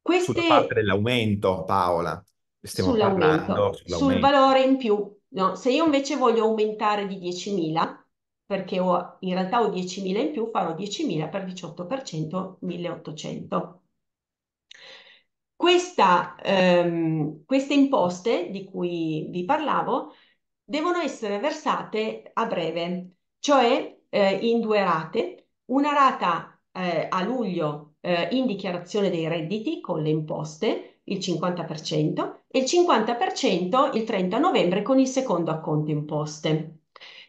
Queste... Sulla parte dell'aumento, Paola, stiamo parlando sul valore in più. No? Se io invece voglio aumentare di 10.000, perché ho, in realtà ho 10.000 in più, farò 10.000 per 18%, 1.800. Questa, ehm, queste imposte di cui vi parlavo devono essere versate a breve, cioè eh, in due rate, una rata eh, a luglio eh, in dichiarazione dei redditi con le imposte, il 50%, e il 50% il 30 novembre con il secondo acconto imposte.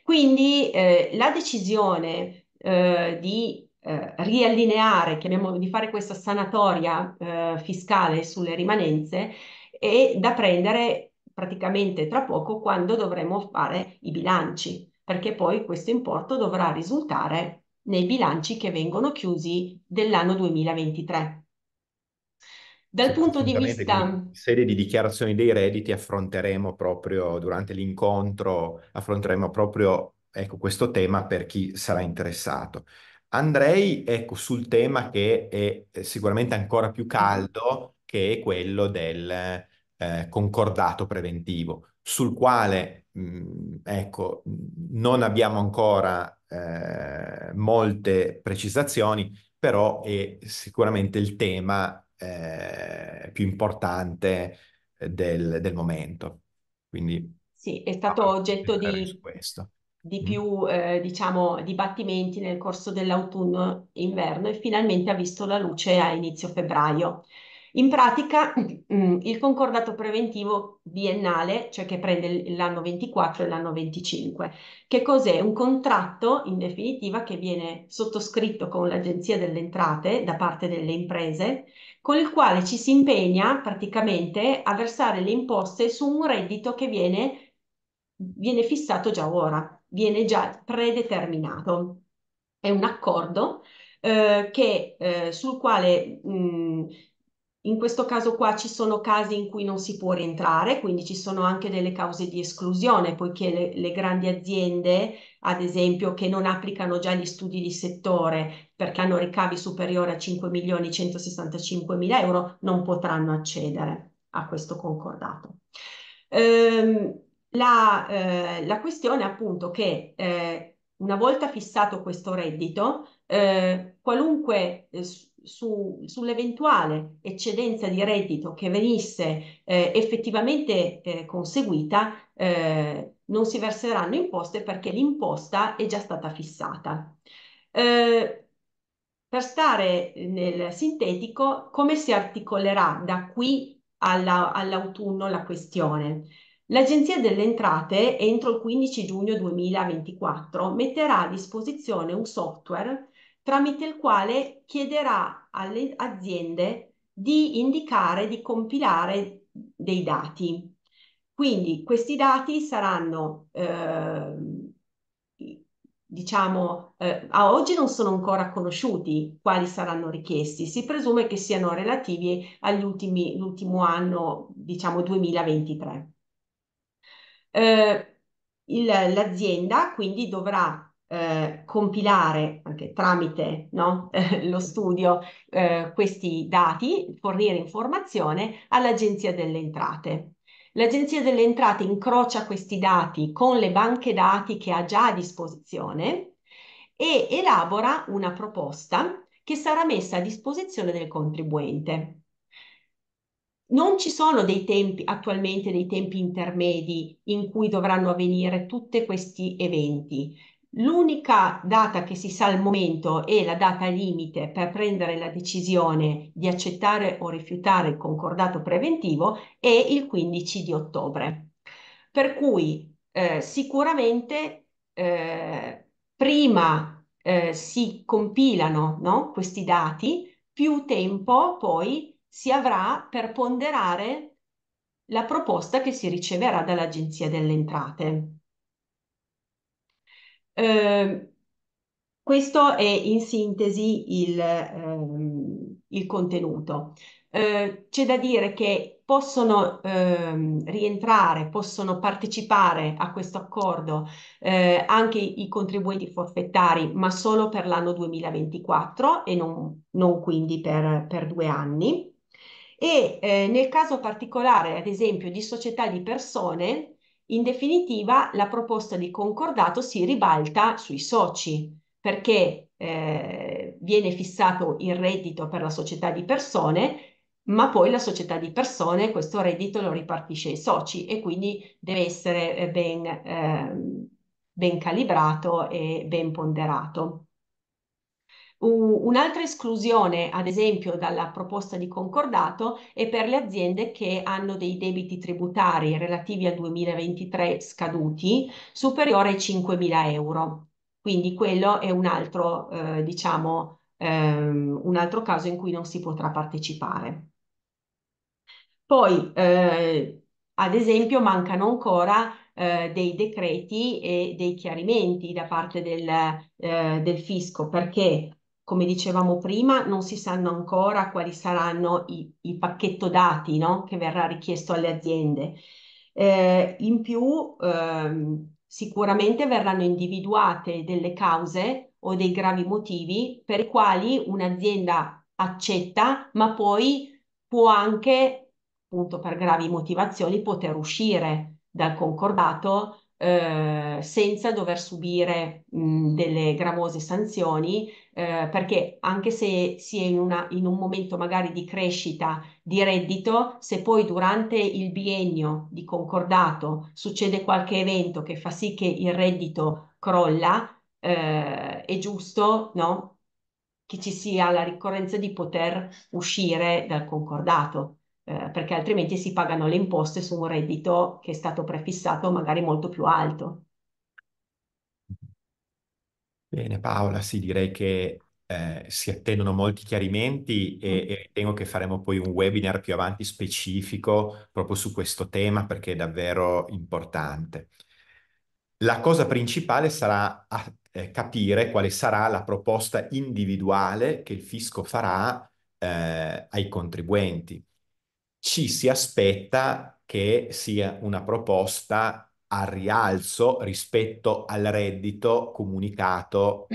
Quindi eh, la decisione eh, di eh, riallineare, chiamiamolo di fare questa sanatoria eh, fiscale sulle rimanenze e da prendere praticamente tra poco quando dovremo fare i bilanci, perché poi questo importo dovrà risultare nei bilanci che vengono chiusi dell'anno 2023. Dal punto di vista... In sede di dichiarazione dei redditi affronteremo proprio durante l'incontro, affronteremo proprio ecco, questo tema per chi sarà interessato. Andrei, ecco, sul tema che è eh, sicuramente ancora più mm. caldo, che è quello del eh, concordato preventivo, sul quale, mh, mm, ecco, non abbiamo ancora eh, molte precisazioni, però è sicuramente il tema eh, più importante del, del momento. Quindi sì, è stato oggetto di, di mm. più eh, diciamo, dibattimenti nel corso dell'autunno inverno e finalmente ha visto la luce a inizio febbraio. In pratica [CLEARS THROAT] mm, il concordato preventivo biennale, cioè che prende l'anno 24 e l'anno 25, che cos'è? Un contratto in definitiva che viene sottoscritto con l'Agenzia delle Entrate da parte delle imprese, con il quale ci si impegna praticamente a versare le imposte su un reddito che viene, viene fissato già ora viene già predeterminato. È un accordo eh, che, eh, sul quale mh, in questo caso qua ci sono casi in cui non si può rientrare, quindi ci sono anche delle cause di esclusione, poiché le, le grandi aziende, ad esempio, che non applicano già gli studi di settore perché hanno ricavi superiori a 5 milioni 165 mila euro, non potranno accedere a questo concordato. Ehm, la, eh, la questione appunto che eh, una volta fissato questo reddito, eh, qualunque eh, su, sull'eventuale eccedenza di reddito che venisse eh, effettivamente eh, conseguita, eh, non si verseranno imposte perché l'imposta è già stata fissata. Eh, per stare nel sintetico, come si articolerà da qui alla, all'autunno la questione? L'Agenzia delle Entrate, entro il 15 giugno 2024, metterà a disposizione un software tramite il quale chiederà alle aziende di indicare, di compilare dei dati. Quindi questi dati saranno, eh, diciamo, eh, a oggi non sono ancora conosciuti quali saranno richiesti, si presume che siano relativi all'ultimo anno, diciamo 2023 eh, il, l'azienda quindi dovrà eh, compilare anche tramite no? eh, [LAUGHS] lo studio eh, questi dati, fornire informazione all'Agenzia delle Entrate. L'Agenzia delle Entrate incrocia questi dati con le banche dati che ha già a disposizione e elabora una proposta che sarà messa a disposizione del contribuente non ci sono dei tempi, attualmente dei tempi intermedi in cui dovranno avvenire tutti questi eventi. L'unica data che si sa al momento è la data limite per prendere la decisione di accettare o rifiutare il concordato preventivo è il 15 di ottobre. Per cui eh, sicuramente eh, prima eh, si compilano no, questi dati, più tempo poi si avrà per ponderare la proposta che si riceverà dall'Agenzia delle Entrate. Eh, questo è in sintesi il, ehm, il contenuto. Eh, c'è da dire che possono ehm, rientrare, possono partecipare a questo accordo eh, anche i contribuenti forfettari, ma solo per l'anno 2024 e non, non quindi per, per due anni e eh, nel caso particolare, ad esempio, di società di persone, in definitiva la proposta di concordato si ribalta sui soci perché eh, viene fissato il reddito per la società di persone, ma poi la società di persone questo reddito lo ripartisce ai soci e quindi deve essere eh, ben, eh, ben calibrato e ben ponderato un'altra esclusione, ad esempio, dalla proposta di concordato è per le aziende che hanno dei debiti tributari relativi al 2023 scaduti superiore ai 5.000 euro. Quindi quello è un altro, eh, diciamo, ehm, un altro caso in cui non si potrà partecipare. Poi, eh, ad esempio, mancano ancora eh, dei decreti e dei chiarimenti da parte del, eh, del fisco, perché come dicevamo prima, non si sanno ancora quali saranno i, il pacchetto dati no? che verrà richiesto alle aziende. Eh, in più, ehm, sicuramente verranno individuate delle cause o dei gravi motivi per i quali un'azienda accetta, ma poi può anche, appunto per gravi motivazioni, poter uscire dal concordato eh, senza dover subire mh, delle gravose sanzioni, eh, perché anche se si è in, una, in, un momento magari di crescita di reddito, se poi durante il biennio di concordato succede qualche evento che fa sì che il reddito crolla, eh, è giusto no? che ci sia la ricorrenza di poter uscire dal concordato eh, perché altrimenti si pagano le imposte su un reddito che è stato prefissato magari molto più alto. Bene Paola, sì, direi che eh, si attendono molti chiarimenti e, e, ritengo che faremo poi un webinar più avanti specifico proprio su questo tema perché è davvero importante. La cosa principale sarà a, eh, capire quale sarà la proposta individuale che il fisco farà eh, ai contribuenti ci si aspetta che sia una proposta al rialzo rispetto al reddito comunicato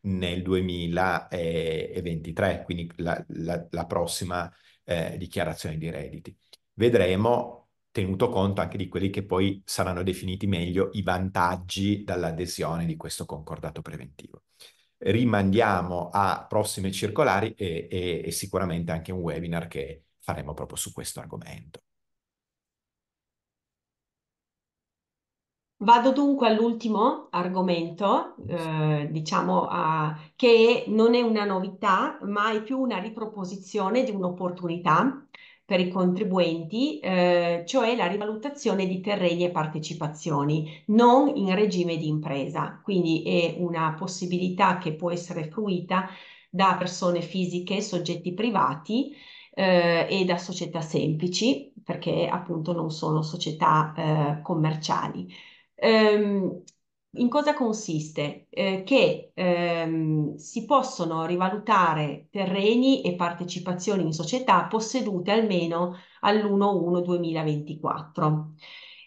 nel 2023, quindi la, la, la prossima eh, dichiarazione di redditi. Vedremo, tenuto conto anche di quelli che poi saranno definiti meglio i vantaggi dall'adesione di questo concordato preventivo. Rimandiamo a prossime circolari e, e, e sicuramente anche un webinar che faremo proprio su questo argomento. Vado dunque all'ultimo argomento, eh, diciamo eh, che non è una novità, ma è più una riproposizione di un'opportunità per i contribuenti, eh, cioè la rivalutazione di terreni e partecipazioni, non in regime di impresa. Quindi è una possibilità che può essere fruita da persone fisiche, soggetti privati, eh, e da società semplici, perché appunto non sono società eh, commerciali. Ehm, in cosa consiste? Eh, che ehm, si possono rivalutare terreni e partecipazioni in società possedute almeno all'1-1-2024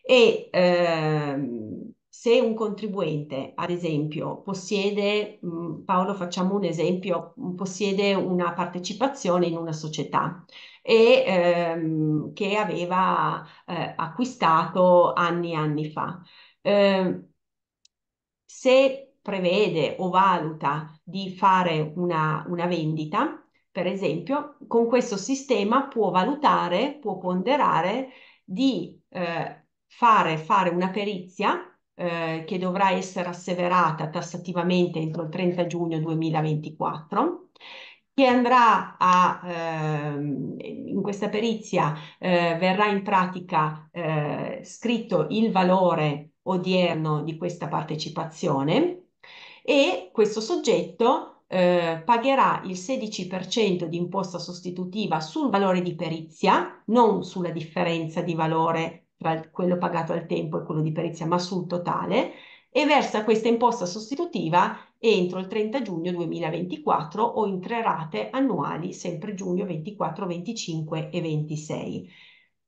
e ehm, se un contribuente, ad esempio, possiede, mm, Paolo facciamo un esempio, mm, possiede una partecipazione in una società e ehm, che aveva eh, acquistato anni e anni fa. Eh, se prevede o valuta di fare una, una vendita, per esempio, con questo sistema può valutare, può ponderare di eh, fare, fare una perizia eh, che dovrà essere asseverata tassativamente entro il 30 giugno 2024 che andrà a, ehm, in questa perizia eh, verrà in pratica eh, scritto il valore odierno di questa partecipazione e questo soggetto eh, pagherà il 16% di imposta sostitutiva sul valore di perizia, non sulla differenza di valore tra quello pagato al tempo e quello di perizia, ma sul totale, e versa questa imposta sostitutiva entro il 30 giugno 2024 o in tre rate annuali, sempre giugno 24, 25 e 26.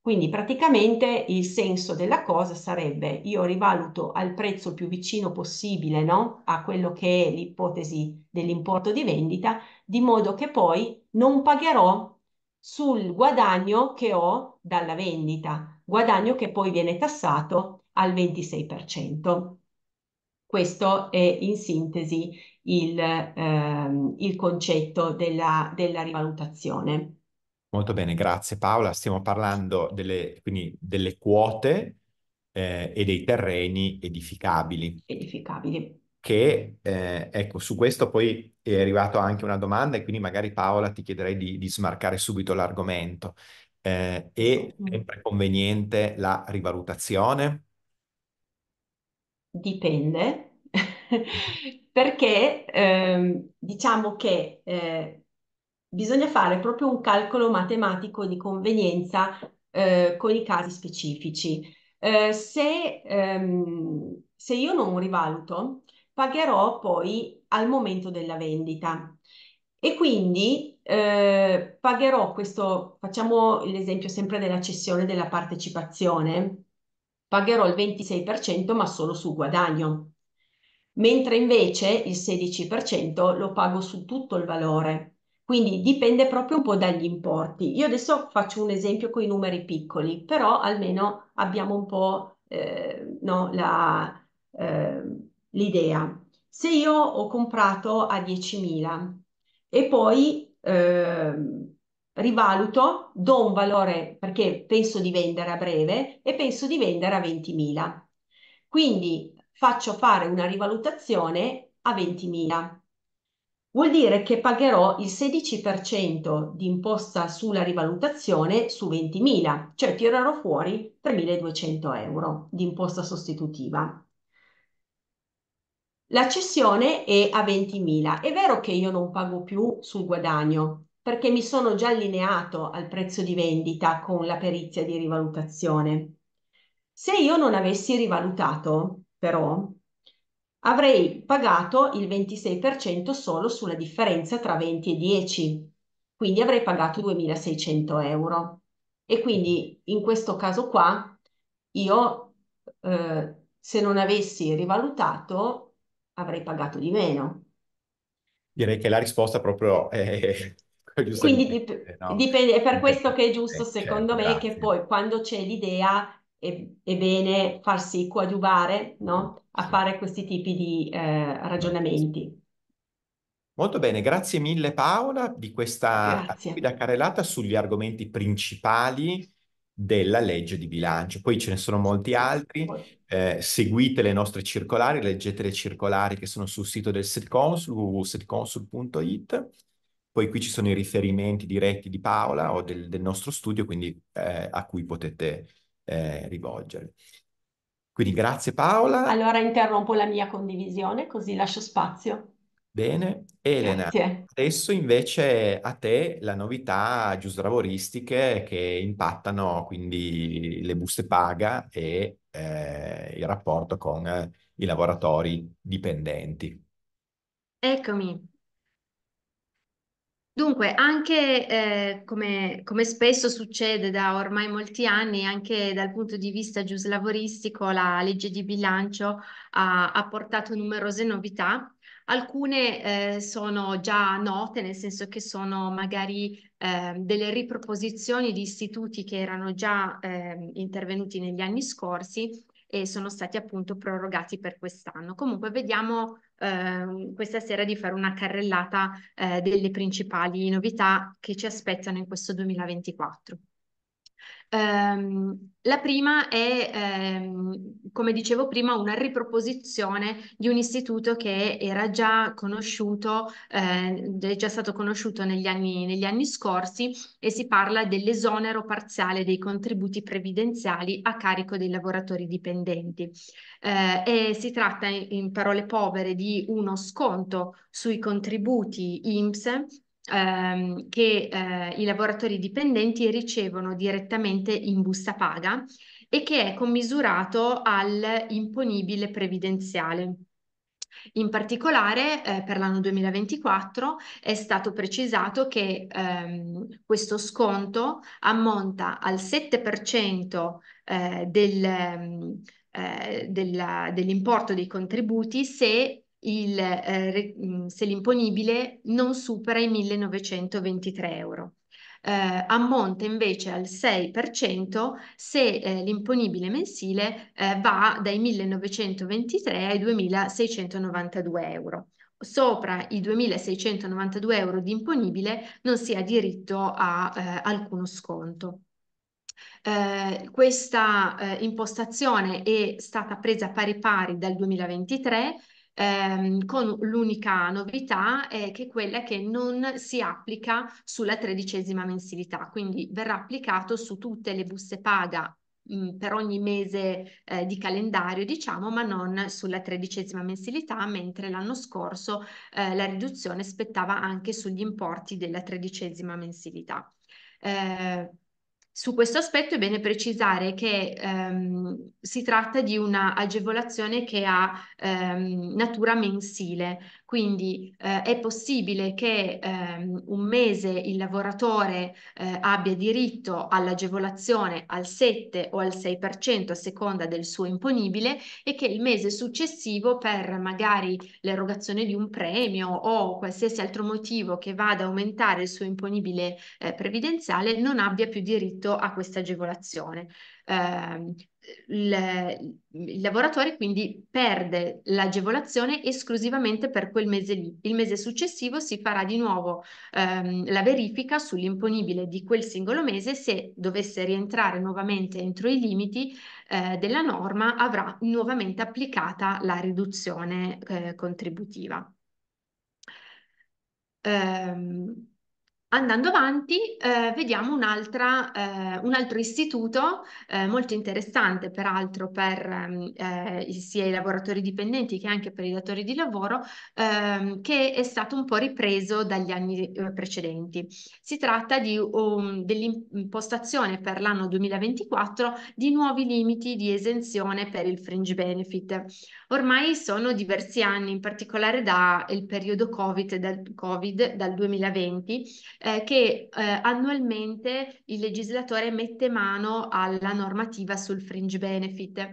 Quindi praticamente il senso della cosa sarebbe io rivaluto al prezzo più vicino possibile no? a quello che è l'ipotesi dell'importo di vendita, di modo che poi non pagherò sul guadagno che ho dalla vendita, guadagno che poi viene tassato al 26%. Questo è in sintesi il, ehm, il concetto della, della rivalutazione. Molto bene, grazie Paola. Stiamo parlando delle, delle quote eh, e dei terreni edificabili. Edificabili. Che, eh, ecco, su questo poi è arrivata anche una domanda e quindi magari Paola ti chiederei di, di smarcare subito l'argomento eh, e sempre conveniente la rivalutazione? Dipende, [LAUGHS] perché ehm, diciamo che eh, bisogna fare proprio un calcolo matematico di convenienza eh, con i casi specifici. Eh, se, ehm, se io non rivaluto, pagherò poi al momento della vendita e quindi eh, pagherò questo, facciamo l'esempio sempre della cessione della partecipazione, pagherò il 26% ma solo sul guadagno, mentre invece il 16% lo pago su tutto il valore. Quindi dipende proprio un po' dagli importi. Io adesso faccio un esempio con i numeri piccoli, però almeno abbiamo un po' eh, no, la, eh, l'idea. Se io ho comprato a 10.000 e poi eh, rivaluto, do un valore perché penso di vendere a breve e penso di vendere a 20.000. Quindi faccio fare una rivalutazione a 20.000. Vuol dire che pagherò il 16% di imposta sulla rivalutazione su 20.000, cioè tirerò fuori 3.200 euro di imposta sostitutiva. La cessione è a 20.000. È vero che io non pago più sul guadagno perché mi sono già allineato al prezzo di vendita con la perizia di rivalutazione. Se io non avessi rivalutato, però, avrei pagato il 26% solo sulla differenza tra 20 e 10, quindi avrei pagato 2.600 euro. E quindi in questo caso qua io, eh, se non avessi rivalutato, avrei pagato di meno. Direi che la risposta proprio è... [LAUGHS] Quindi dip- no? dipende, è per questo che è giusto eh, certo, secondo certo, me grazie. che poi quando c'è l'idea è, è bene farsi coadiuvare no? a fare questi tipi di eh, ragionamenti. Molto bene, grazie mille Paola di questa rapida carrellata sugli argomenti principali della legge di bilancio. Poi ce ne sono molti altri. Eh, seguite le nostre circolari, leggete le circolari che sono sul sito del SetConsul, www.setconsul.it. Poi qui ci sono i riferimenti diretti di Paola o del, del nostro studio, quindi eh, a cui potete eh, rivolgervi. Quindi grazie Paola. Allora interrompo la mia condivisione, così lascio spazio. Bene, Elena, Grazie. adesso invece a te la novità giuslavoristiche che impattano quindi le buste paga e eh, il rapporto con eh, i lavoratori dipendenti. Eccomi. Dunque, anche eh, come, come, spesso succede da ormai molti anni, anche dal punto di vista giuslavoristico, la legge di bilancio ha, ha portato numerose novità Alcune eh, sono già note, nel senso che sono magari eh, delle riproposizioni di istituti che erano già eh, intervenuti negli anni scorsi e sono stati appunto prorogati per quest'anno. Comunque vediamo ehm, questa sera di fare una carrellata eh, delle principali novità che ci aspettano in questo 2024. Um, la prima è, ehm, come dicevo prima, una riproposizione di un istituto che era già conosciuto, eh, è già stato conosciuto negli anni, negli anni scorsi e si parla dell'esonero parziale dei contributi previdenziali a carico dei lavoratori dipendenti. Eh, e si tratta in parole povere di uno sconto sui contributi IMSS ehm, che eh, i lavoratori dipendenti ricevono direttamente in busta paga e che è commisurato all'imponibile previdenziale. In particolare eh, per l'anno 2024 è stato precisato che ehm, questo sconto ammonta al 7% eh, del, ehm, eh, della, dell'importo dei contributi se il, eh, se l'imponibile non supera i 1923 euro. Eh, ammonta invece al 6% se eh, l'imponibile mensile eh, va dai 1923 ai 2692 euro sopra i 2.692 euro di imponibile non si ha diritto a eh, alcuno sconto. Eh, questa eh, impostazione è stata presa pari pari dal 2023 ehm, con l'unica novità è che quella che non si applica sulla tredicesima mensilità, quindi verrà applicato su tutte le buste paga mm, per ogni mese eh, di calendario, diciamo, ma non sulla tredicesima mensilità, mentre l'anno scorso eh, la riduzione spettava anche sugli importi della tredicesima mensilità. Eh, su questo aspetto è bene precisare che ehm, si tratta di una agevolazione che ha ehm, natura mensile, quindi eh, è possibile che ehm, un mese il lavoratore eh, abbia diritto all'agevolazione al 7 o al 6% a seconda del suo imponibile e che il mese successivo per magari l'erogazione di un premio o qualsiasi altro motivo che vada ad aumentare il suo imponibile eh, previdenziale non abbia più diritto a questa agevolazione. Eh, il, il lavoratore quindi perde l'agevolazione esclusivamente per quel mese lì. Il mese successivo si farà di nuovo ehm, la verifica sull'imponibile di quel singolo mese. Se dovesse rientrare nuovamente entro i limiti eh, della norma, avrà nuovamente applicata la riduzione eh, contributiva. Ehm, Andando avanti, eh, vediamo un, eh, un altro istituto eh, molto interessante, peraltro, per ehm, eh, sia i lavoratori dipendenti che anche per i datori di lavoro, ehm, che è stato un po' ripreso dagli anni eh, precedenti. Si tratta um, dell'impostazione per l'anno 2024 di nuovi limiti di esenzione per il fringe benefit. Ormai sono diversi anni, in particolare dal periodo COVID, dal, COVID, dal 2020 eh, che eh, annualmente il legislatore mette mano alla normativa sul fringe benefit.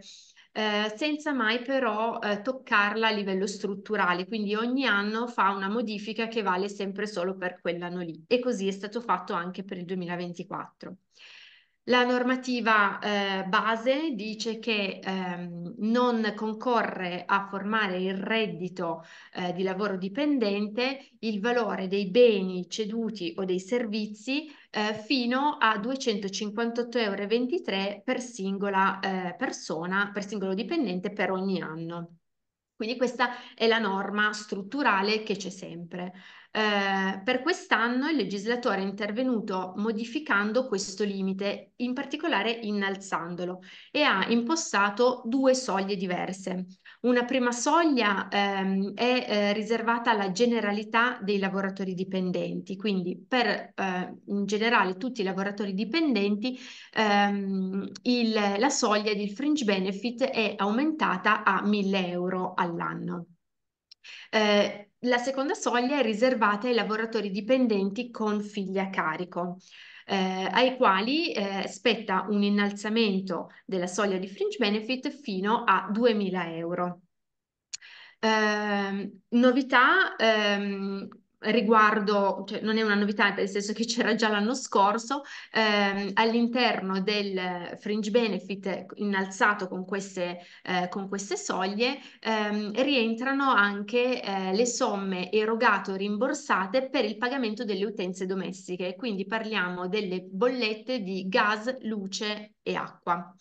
Eh, senza mai però eh, toccarla a livello strutturale, quindi ogni anno fa una modifica che vale sempre solo per quell'anno lì e così è stato fatto anche per il 2024. La normativa eh, base dice che ehm, non concorre a formare il reddito eh, di lavoro dipendente il valore dei beni ceduti o dei servizi eh, fino a 258,23 euro per singola eh, persona, per singolo dipendente per ogni anno. Quindi questa è la norma strutturale che c'è sempre. Eh, per quest'anno il legislatore è intervenuto modificando questo limite, in particolare innalzandolo, e ha impostato due soglie diverse. Una prima soglia ehm, è eh, riservata alla generalità dei lavoratori dipendenti, quindi per eh, in generale tutti i lavoratori dipendenti ehm, il, la soglia di fringe benefit è aumentata a 1000 euro all'anno. Eh, la seconda soglia è riservata ai lavoratori dipendenti con figli a carico, eh, ai quali eh, spetta un innalzamento della soglia di fringe benefit fino a 2.000 euro. Eh, novità, ehm, riguardo, cioè non è una novità nel senso che [LAUGHS] c'era già l'anno scorso, ehm, all'interno del fringe benefit innalzato con queste, eh, con queste soglie ehm, rientrano anche eh, le somme erogate o rimborsate per il pagamento delle utenze domestiche, quindi parliamo delle bollette di gas, luce e acqua.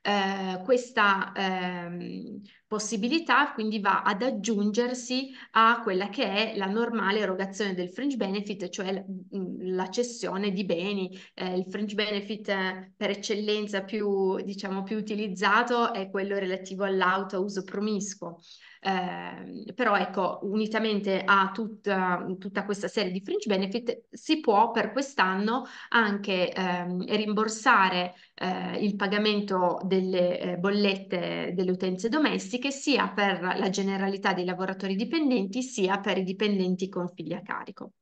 Eh, questa, ehm, possibilità quindi va ad aggiungersi a quella che è la normale erogazione del fringe benefit, cioè mm, la cessione di beni. Eh, il fringe benefit eh, per eccellenza più, diciamo, più utilizzato è quello relativo all'auto a uso promiscuo. Eh, però ecco, unitamente a tutta, tutta, questa serie di fringe benefit, si può per quest'anno anche ehm, rimborsare eh, il pagamento delle eh, bollette delle utenze domestiche pensi che sia per la generalità dei lavoratori dipendenti sia per i dipendenti con figli a carico.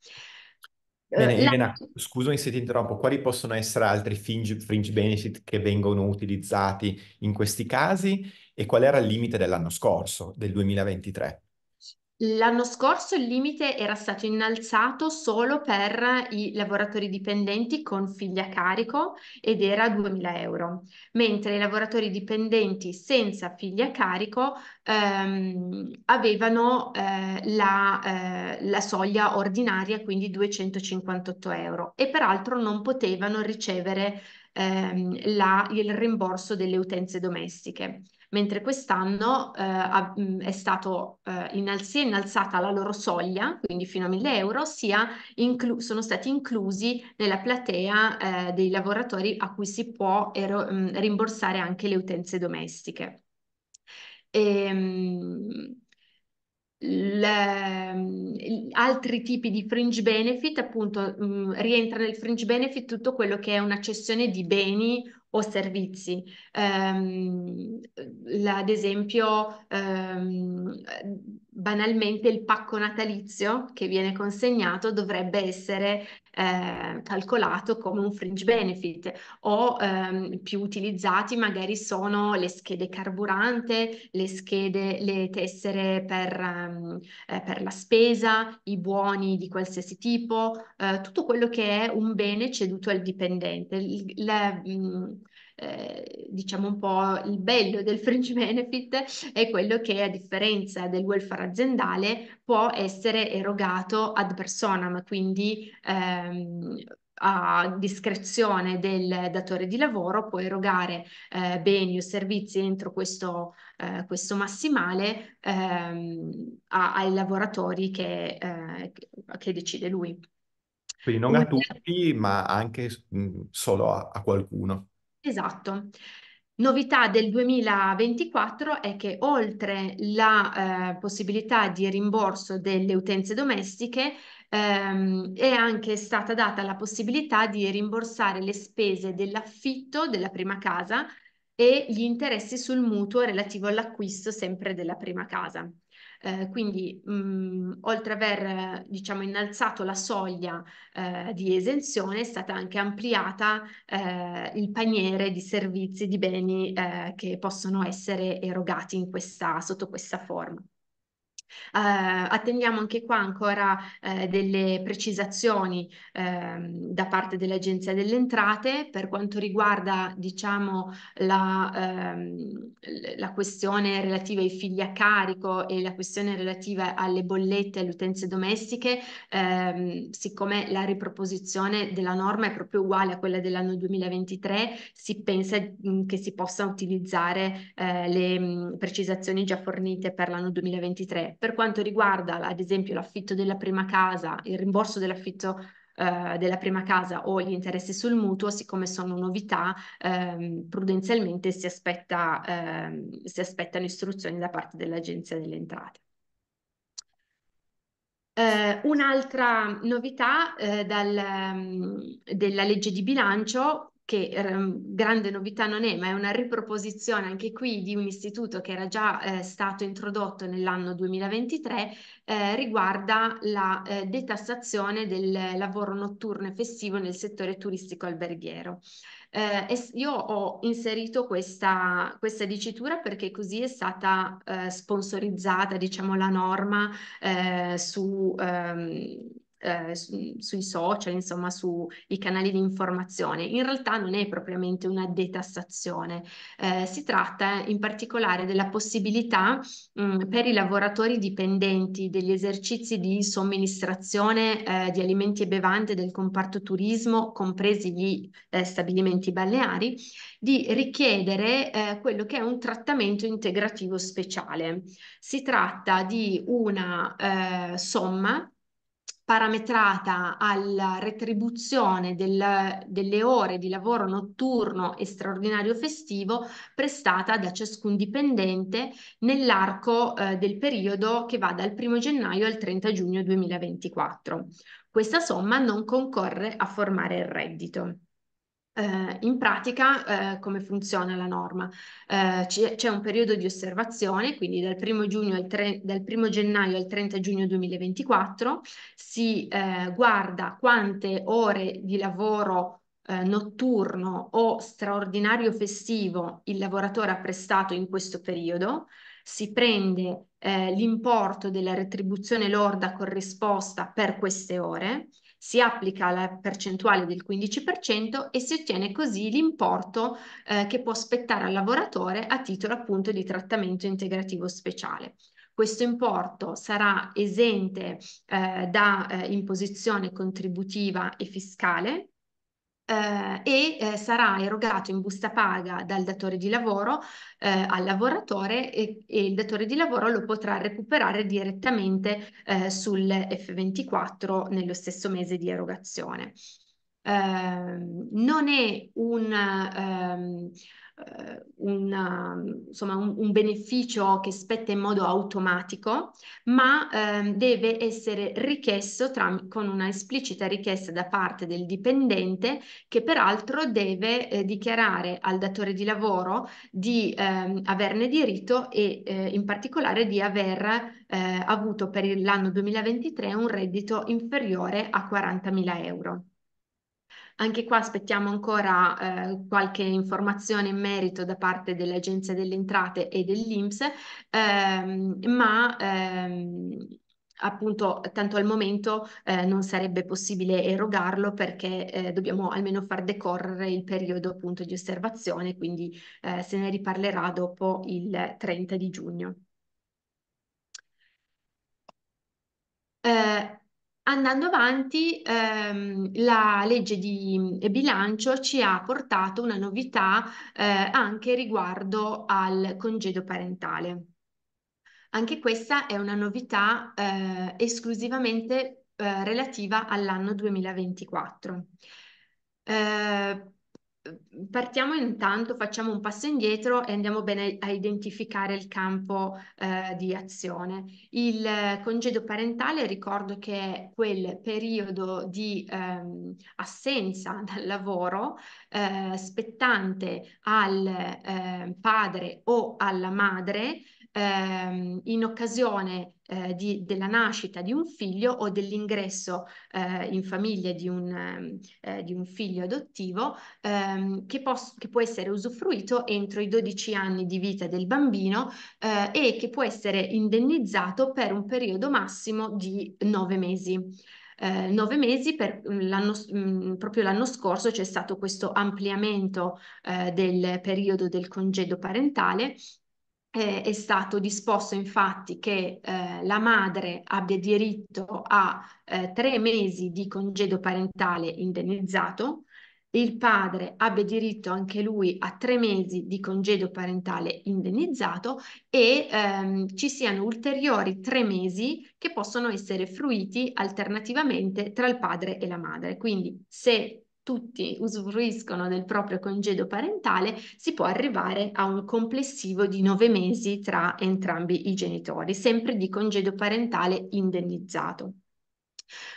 Eh, Bene, la... Elena, scusami se ti interrompo, quali possono essere altri fringe, fringe, benefit che vengono utilizzati in questi casi e qual era il limite dell'anno scorso, del 2023? L'anno scorso il limite era stato innalzato solo per i lavoratori dipendenti con figli a carico ed era 2.000 euro, mentre i lavoratori dipendenti senza figli a carico ehm, avevano eh, la, eh, la soglia ordinaria, quindi 258 euro, e peraltro non potevano ricevere ehm, la, il rimborso delle utenze domestiche mentre quest'anno eh, è stato eh, innal- sia innalzata la loro soglia, quindi fino a 1000 euro, sia inclu- sono stati inclusi nella platea eh, dei lavoratori a cui si può ero- rimborsare anche le utenze domestiche. Ehm... Le, altri tipi di fringe benefit, appunto, mh, rientra nel fringe benefit tutto quello che è una cessione di beni o servizi. Um, ad esempio, um, banalmente il pacco natalizio che viene consegnato dovrebbe essere eh, calcolato come un fringe benefit o ehm, più utilizzati magari sono le schede carburante, le schede, le tessere per, ehm, eh, per la spesa, i buoni di qualsiasi tipo, eh, tutto quello che è un bene ceduto al dipendente. Il, la, mh, eh, diciamo un po' il bello del fringe benefit è quello che a differenza del welfare aziendale può essere erogato ad personam, quindi ehm, a discrezione del datore di lavoro può erogare eh, beni o servizi entro questo, eh, questo massimale ehm, a, ai lavoratori che, eh, che, decide lui. Quindi non a tutti, ma anche solo a, a qualcuno. Esatto. Novità del 2024 è che oltre la eh, possibilità di rimborso delle utenze domestiche, ehm, è anche stata data la possibilità di rimborsare le spese dell'affitto della prima casa e gli interessi sul mutuo relativo all'acquisto sempre della prima casa. Eh, quindi, mh, mhmm, oltre ad aver diciamo, innalzato la soglia eh, di esenzione, è stata anche ampliata eh, il paniere di servizi, di beni eh, che possono essere erogati questa, sotto questa forma. Eh, attendiamo anche qua ancora eh, delle precisazioni ehm, da parte dell'Agenzia delle Entrate per quanto riguarda diciamo, la, ehm, la questione relativa ai figli a carico e la questione relativa alle bollette e alle utenze domestiche, ehm, siccome la riproposizione della norma è proprio uguale a quella dell'anno 2023, si pensa mm, che si possa utilizzare eh, le mm, precisazioni già fornite per l'anno 2023 per quanto riguarda ad esempio l'affitto della prima casa, il rimborso dell'affitto eh, della prima casa o gli interessi sul mutuo, siccome sono novità, ehm, prudenzialmente si, aspetta, ehm, si aspettano istruzioni da parte dell'Agenzia delle Entrate. Eh, un'altra novità eh, dal, ehm, della legge di bilancio che um, grande novità non è, ma è una riproposizione anche qui di un istituto che era già eh, stato introdotto nell'anno 2023, eh, riguarda la eh, detassazione del lavoro notturno e festivo nel settore turistico alberghiero. Eh, io ho inserito questa, questa, dicitura perché così è stata eh, sponsorizzata, diciamo, la norma eh, su... Ehm, eh, su, sui social, insomma sui canali di informazione, in realtà non è propriamente una detassazione, eh, si tratta in particolare della possibilità mh, mm, per i lavoratori dipendenti degli esercizi di somministrazione eh, di alimenti e bevande del comparto turismo, compresi gli eh, stabilimenti balneari, di richiedere eh, quello che è un trattamento integrativo speciale. Si tratta di una eh, somma parametrata alla retribuzione del, delle ore di lavoro notturno e straordinario festivo prestata da ciascun dipendente nell'arco eh, del periodo che va dal 1 gennaio al 30 giugno 2024. Questa somma non concorre a formare il reddito. Eh, in pratica, eh, come funziona la norma? Eh, c'è un periodo di osservazione, quindi dal 1, tre, dal 1, gennaio al 30 giugno 2024 si eh, guarda quante ore di lavoro eh, notturno o straordinario festivo il lavoratore ha prestato in questo periodo, si prende eh, l'importo della retribuzione lorda corrisposta per queste ore si applica la percentuale del 15% e si ottiene così l'importo eh, che può spettare al lavoratore a titolo appunto di trattamento integrativo speciale. Questo importo sarà esente eh, da eh, imposizione contributiva e fiscale eh, e eh, sarà erogato in busta paga dal datore di lavoro eh, al lavoratore e, e, il datore di lavoro lo potrà recuperare direttamente eh, sul F24 nello stesso mese di erogazione. Ehm, non è un... Ehm, eh, una, insomma, un, un, beneficio che spetta in modo automatico, ma ehm, deve essere richiesto tram- con una esplicita richiesta da parte del dipendente che peraltro deve eh, dichiarare al datore di lavoro di ehm, averne diritto e eh, in particolare di aver eh, avuto per l'anno 2023 un reddito inferiore a 40.000 euro. Anche qua aspettiamo ancora eh, qualche informazione in merito da parte dell'Agenzia delle entrate e dell'INPS, ehm, ma ehm, appunto tanto al momento eh, non sarebbe possibile erogarlo perché eh, dobbiamo almeno far decorrere il periodo appunto di osservazione, quindi eh, se ne riparlerà dopo il 30 di giugno. Eh, andando avanti, ehm, la legge di eh, bilancio ci ha portato una novità eh, anche riguardo al congedo parentale. Anche questa è una novità eh, esclusivamente eh, relativa all'anno 2024. Eh, partiamo intanto, facciamo un passo indietro e andiamo bene a identificare il campo eh, di azione. Il congedo parentale, ricordo che è quel periodo di ehm, assenza [LAUGHS] dal lavoro eh, spettante al eh, padre o alla madre ehm, in occasione eh, di, della nascita di un figlio o dell'ingresso eh, in famiglia di un, ehm, eh, di un figlio adottivo ehm, che, posso, che, può essere usufruito entro i 12 anni di vita del bambino eh, e che può essere indennizzato per un periodo massimo di 9 mesi. Eh, nove mesi, per mm, l'anno, mh, mm, proprio l'anno scorso c'è stato questo ampliamento eh, del periodo del congedo parentale eh, è stato disposto infatti che eh, la madre abbia diritto a eh, tre mesi di congedo parentale indennizzato, il padre abbia diritto anche lui a tre mesi di congedo parentale indennizzato e ehm, ci siano ulteriori tre mesi che possono essere fruiti alternativamente tra il padre e la madre. Quindi se tutti usufruiscono del proprio congedo parentale, si può arrivare a un complessivo di nove mesi tra entrambi i genitori, sempre di congedo parentale indennizzato.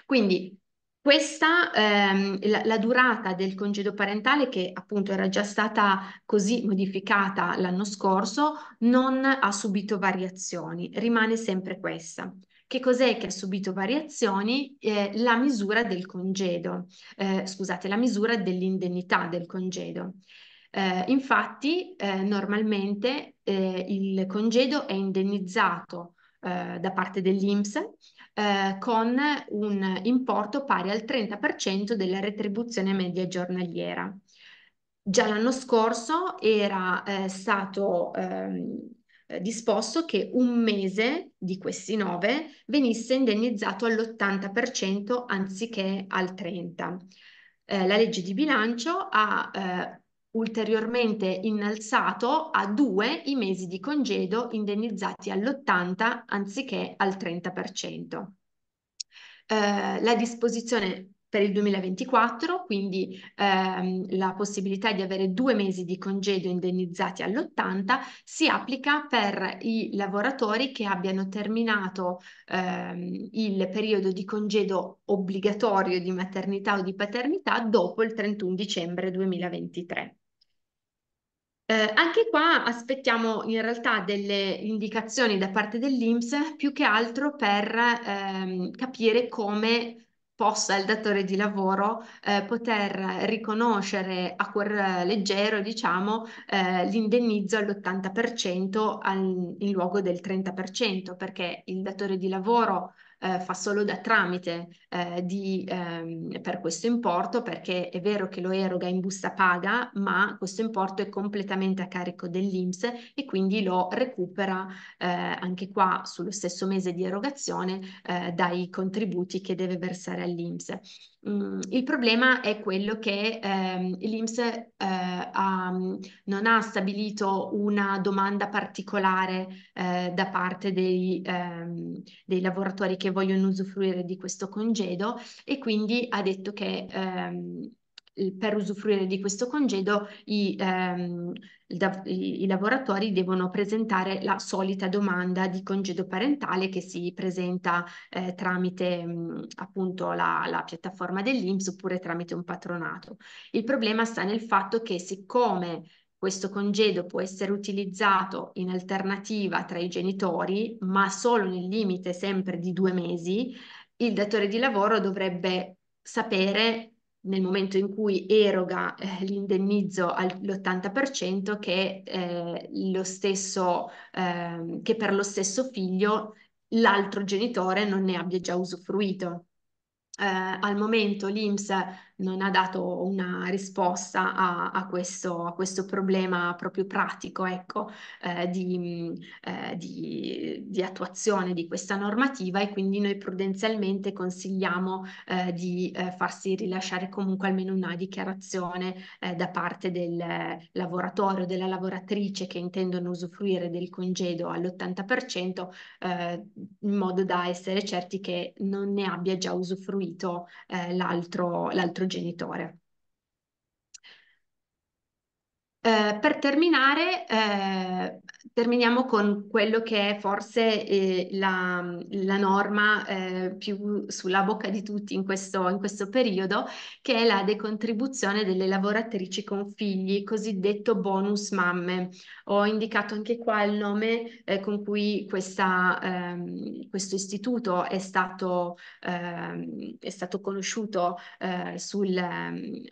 Quindi questa, ehm, la, la, durata del congedo parentale, che appunto era già stata così modificata l'anno scorso, non ha subito variazioni, rimane sempre questa. Che cos'è che ha subito variazioni? Eh, la misura del congedo, eh, scusate, la misura dell'indennità del congedo. Eh, infatti, eh, normalmente eh, il congedo è indennizzato eh, da parte dell'INPS con un importo pari al 30% della retribuzione media giornaliera. Già l'anno scorso era stato ehm, eh, disposto che un mese di questi nove venisse indennizzato all'80% anziché al 30%. Eh, la legge di bilancio ha eh, ulteriormente innalzato a due i mesi di congedo indennizzati all'80% anziché al 30%. Eh, la disposizione per il 2024, quindi ehm, la possibilità di avere due mesi di congedo indennizzati all'80 si applica per i lavoratori che abbiano terminato ehm, il periodo di congedo obbligatorio di maternità o di paternità dopo il 31 dicembre 2023. Eh, anche qua aspettiamo in realtà delle indicazioni da parte dell'INPS più che altro per ehm, capire come possa il datore di lavoro eh, poter riconoscere a cuor leggero diciamo, eh, l'indennizzo all'80% al, in luogo del 30%, perché il datore di lavoro eh, fa solo da tramite eh, di, ehm, per questo importo perché è vero che lo eroga in busta paga, ma questo importo è completamente a carico dell'INPS e quindi lo recupera eh, anche qua sullo stesso mese di erogazione eh, dai contributi che deve versare all'INPS. Mhmm, il problema è quello che ehm, l'IMS eh, mhmm, non ha stabilito una domanda particolare eh, da parte dei, ehm, dei, lavoratori che vogliono usufruire di questo congedo e quindi ha detto che ehm, per usufruire di questo congedo i, ehm, i, i, lavoratori devono presentare la solita domanda di congedo parentale che si presenta eh, tramite mh, mm, appunto la, la piattaforma dell'Inps oppure tramite un patronato. Il problema sta nel fatto che siccome questo congedo può essere utilizzato in alternativa tra i genitori, ma solo nel limite sempre di due mesi, il datore di lavoro dovrebbe sapere nel momento in cui eroga eh, l'indennizzo all'80% che, eh, lo stesso, eh, che per lo stesso figlio l'altro genitore non ne abbia già usufruito. Eh, al momento l'IMS non ha dato una risposta a, a, questo, a questo, problema proprio pratico ecco, eh, di, mm, eh, di, di, attuazione di questa normativa e quindi noi prudenzialmente consigliamo eh, di eh, farsi rilasciare comunque almeno una dichiarazione eh, da parte del lavoratore o della lavoratrice che intendono usufruire del congedo all'80% eh, in modo da essere certi che non ne abbia già usufruito l'altro, l'altro genitore. Eh, per terminare, eh, terminiamo con quello che è forse eh, la, la, norma eh, più sulla bocca di tutti in questo, in questo, periodo, che è la decontribuzione delle lavoratrici con figli, cosiddetto bonus mamme. Ho indicato anche qua il nome eh, con cui questa, ehm, questo istituto è stato, ehm, è stato conosciuto eh, sul, ehm,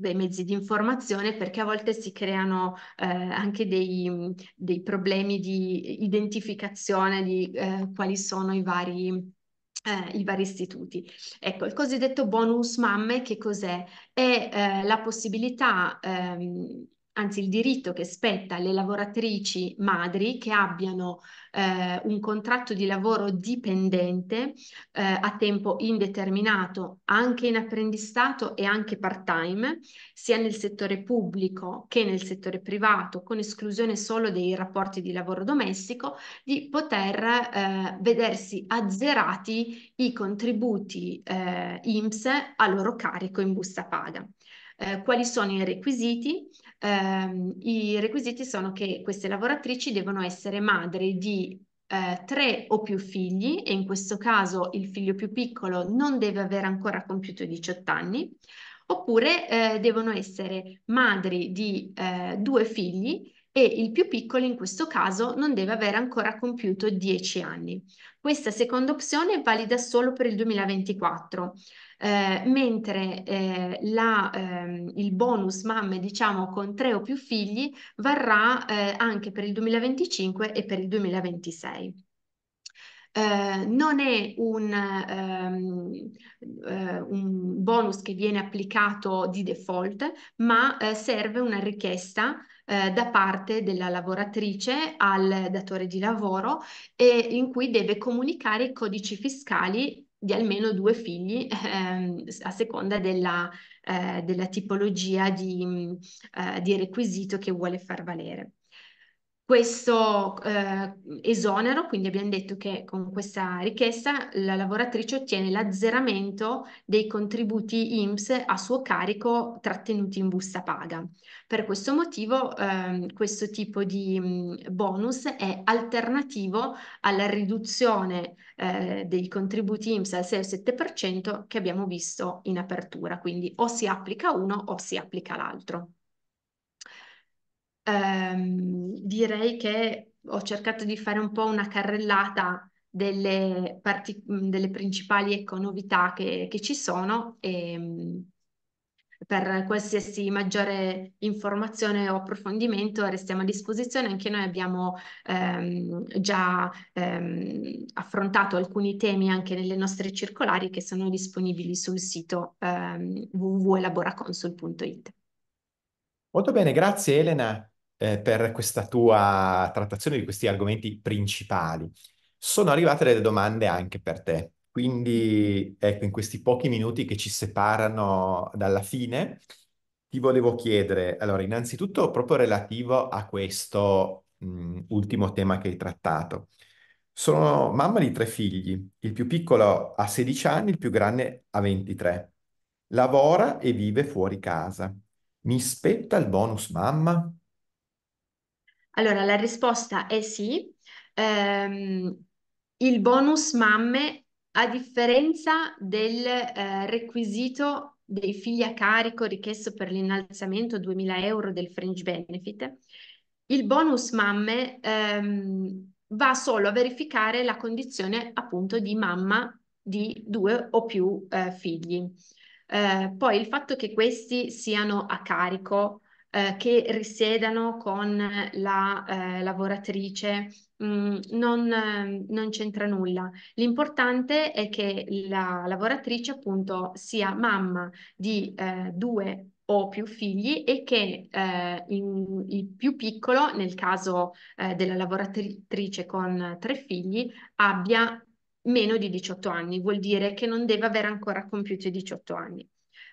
dei mezzi di informazione perché a volte si creano eh, anche dei, dei, problemi di identificazione di eh, quali sono i vari, eh, i vari istituti. Ecco, il cosiddetto bonus mamme che cos'è? È eh, la possibilità ehm, anzi il diritto che spetta alle lavoratrici madri che abbiano eh, un contratto di lavoro dipendente eh, a tempo indeterminato, anche in apprendistato e anche part-time, sia nel settore pubblico che nel settore privato, con esclusione solo dei rapporti di lavoro domestico, di poter eh, vedersi azzerati i contributi eh, IMSS a loro carico in busta paga. Eh, quali sono i requisiti? Eh, I requisiti sono che queste lavoratrici devono essere madri di eh, tre o più figli e in questo caso il figlio più piccolo non deve aver ancora compiuto i 18 anni, oppure eh, devono essere madri di eh, due figli e il più piccolo in questo caso non deve aver ancora compiuto 10 anni. Questa seconda opzione è valida solo per il 2024. Eh, mentre eh, la, ehm, il bonus mamme diciamo con tre o più figli varrà eh, anche per il 2025 e per il 2026. Eh, non è un, ehm, eh, un, bonus che viene applicato di default, ma eh, serve una richiesta eh, da parte della lavoratrice al datore di lavoro e in cui deve comunicare i codici fiscali di almeno due figli ehm, a seconda della, eh, della tipologia di, mm, eh, di requisito che vuole far valere questo eh, esonero, quindi abbiamo detto che con questa richiesta la lavoratrice ottiene l'azzeramento dei contributi IMSS a suo carico trattenuti in busta paga. Per questo motivo eh, questo tipo di mh, bonus è alternativo alla riduzione eh, dei contributi IMSS al 6 7% che abbiamo visto in apertura, quindi o si applica uno o si applica l'altro. Ehm, direi che ho cercato di fare un po' una carrellata delle, parti- mhmm, delle principali ecco, novità che, che, ci sono e ehm, per qualsiasi maggiore informazione o approfondimento restiamo a disposizione. Anche noi abbiamo ehm, già ehm, affrontato alcuni temi anche nelle nostre circolari che sono disponibili sul sito ehm, www.elaboraconsul.it. Molto bene, grazie Elena. Eh, per questa tua trattazione di questi argomenti principali. Sono arrivate delle domande anche per te, quindi ecco, in questi pochi minuti che ci separano dalla fine, ti volevo chiedere, allora, innanzitutto proprio relativo a questo mh, ultimo tema che hai trattato. Sono mamma di tre figli, il più piccolo ha 16 anni, il più grande ha 23. Lavora e vive fuori casa. Mi spetta il bonus mamma? Allora, la risposta è sì. Ehm, il bonus mamme, a differenza del eh, requisito dei figli a carico richiesto per l'innalzamento 2.000 euro del fringe benefit, il bonus mamme ehm, va solo a verificare la condizione appunto di mamma di due o più eh, figli. Eh, poi il fatto che questi siano a carico eh, che risiedano con la eh, lavoratrice mh, mm, non, eh, non c'entra nulla. L'importante è che la lavoratrice appunto sia mamma di eh, due o più figli e che eh, in, il più piccolo, nel caso eh, della lavoratrice con tre figli, abbia meno di 18 anni, vuol dire che non deve aver ancora compiuto i 18 anni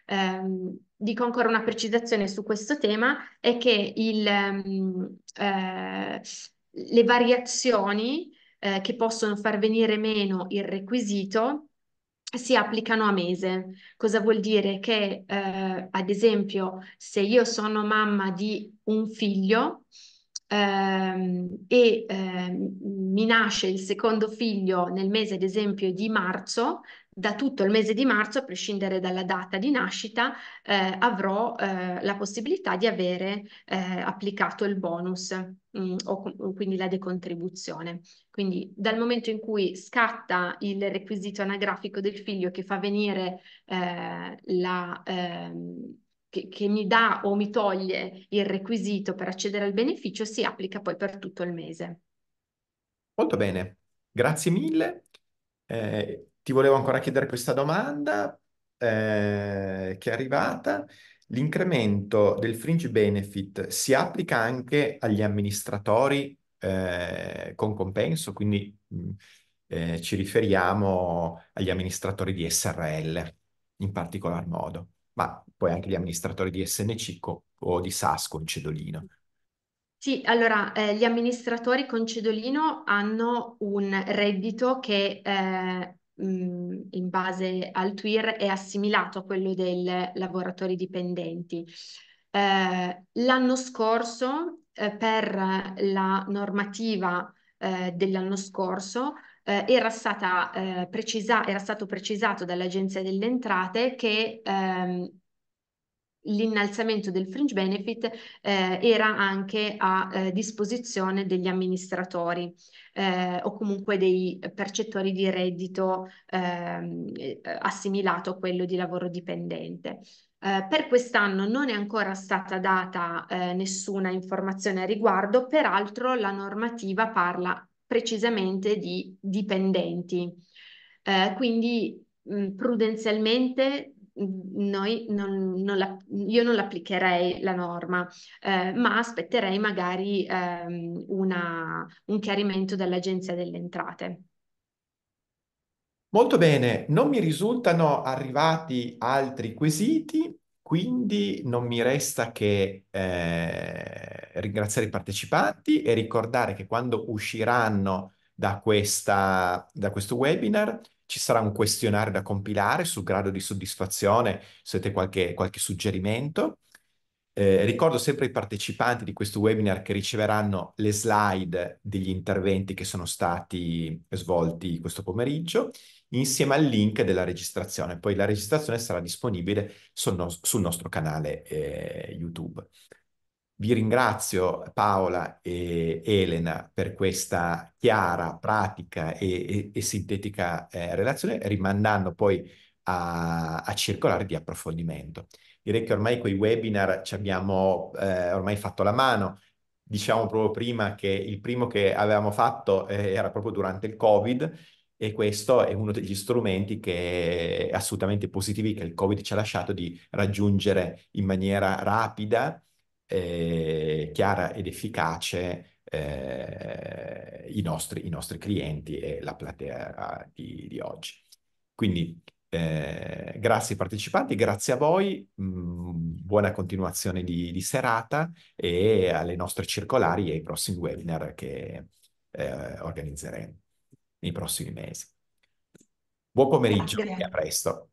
ehm, dico ancora una precisazione su questo tema, è che il, ehm, eh, le variazioni eh, che possono far venire meno il requisito si applicano a mese. Cosa vuol dire? Che, eh, ad esempio, se io sono mamma di un figlio ehm, e eh, mi nasce il secondo figlio nel mese, ad esempio, di marzo, da tutto il mese di marzo, a prescindere dalla data di nascita, eh, avrò eh, la possibilità di avere eh, applicato il bonus mh, mm, o quindi la decontribuzione. Quindi dal momento in cui scatta il requisito anagrafico del figlio che fa venire eh, la... Ehm, che, che, mi dà o mi toglie il requisito per accedere al beneficio si applica poi per tutto il mese. Molto bene, grazie mille. Eh, ti volevo ancora chiedere questa domanda eh, che è arrivata. L'incremento del fringe benefit si applica anche agli amministratori eh, con compenso, quindi mm, eh, ci riferiamo agli amministratori di SRL in particolar modo, ma poi anche gli amministratori di SNC o di SAS con cedolino. Sì, allora eh, gli amministratori con cedolino hanno un reddito che eh, mh, in base al TWIR è assimilato a quello dei lavoratori dipendenti. Eh, l'anno scorso, eh, per la normativa eh, dell'anno scorso, eh, era, stata, eh, precisa- era, stato precisato dall'Agenzia delle Entrate che ehm, l'innalzamento del fringe benefit eh, era anche a eh, disposizione degli amministratori eh, o comunque dei percettori di reddito ehm, eh, assimilato a quello di lavoro dipendente. Eh, per quest'anno non è ancora stata data eh, nessuna informazione a riguardo, peraltro la normativa parla precisamente di dipendenti. quindi mh, prudenzialmente noi non, non la, io non l'applicherei la norma, eh, ma aspetterei magari ehm, una, un chiarimento dall'Agenzia delle Entrate. Molto bene, non mi risultano arrivati altri quesiti, quindi non mi resta che eh, ringraziare i partecipanti e ricordare che quando usciranno da, questa, da questo webinar. Ci sarà un questionario da compilare sul grado di soddisfazione, se avete qualche, qualche suggerimento. Eh, ricordo sempre ai partecipanti di questo webinar che riceveranno le slide degli interventi che sono stati svolti questo pomeriggio insieme al link della registrazione. Poi la registrazione sarà disponibile sul, no sul nostro canale eh, YouTube. Vi ringrazio Paola e Elena per questa chiara, pratica e, e, e sintetica eh, relazione, rimandando poi a, a, circolare di approfondimento. Direi che ormai con i webinar ci abbiamo eh, ormai fatto la mano. Diciamo proprio prima che il primo che avevamo fatto eh, era proprio durante il Covid e questo è uno degli strumenti che è assolutamente positivi che il Covid ci ha lasciato di raggiungere in maniera rapida eh, chiara ed efficace eh, i, nostri, i, nostri, clienti e la platea di, di oggi. Quindi eh, grazie ai partecipanti, grazie a voi, mh, mm, buona continuazione di, di, serata e alle nostre circolari e ai prossimi webinar che eh, organizzeremo nei prossimi mesi. Buon pomeriggio grazie. e a presto.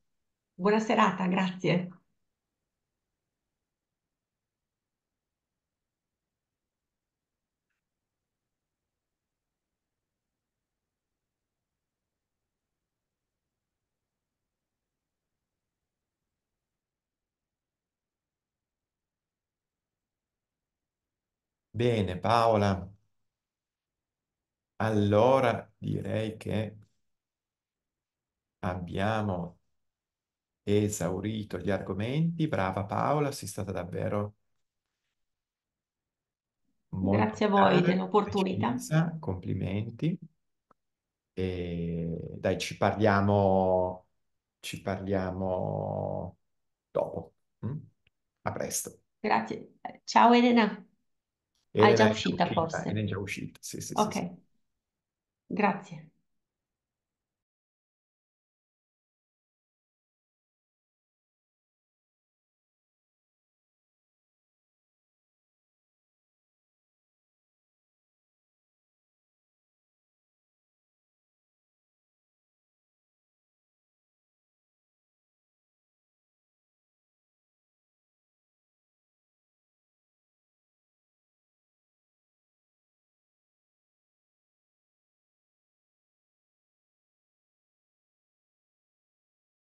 Buona serata, grazie. Bene, Paola, allora direi che abbiamo esaurito gli argomenti. Brava Paola, sei stata davvero molto Grazie a voi chiara, dell'opportunità. precisa, complimenti. E dai, ci parliamo, ci parliamo dopo. Mm? A presto. Grazie. Ciao Elena. Elena è già uscita, forse. è già uscita, sì, sì, Ok, sì, sì. grazie.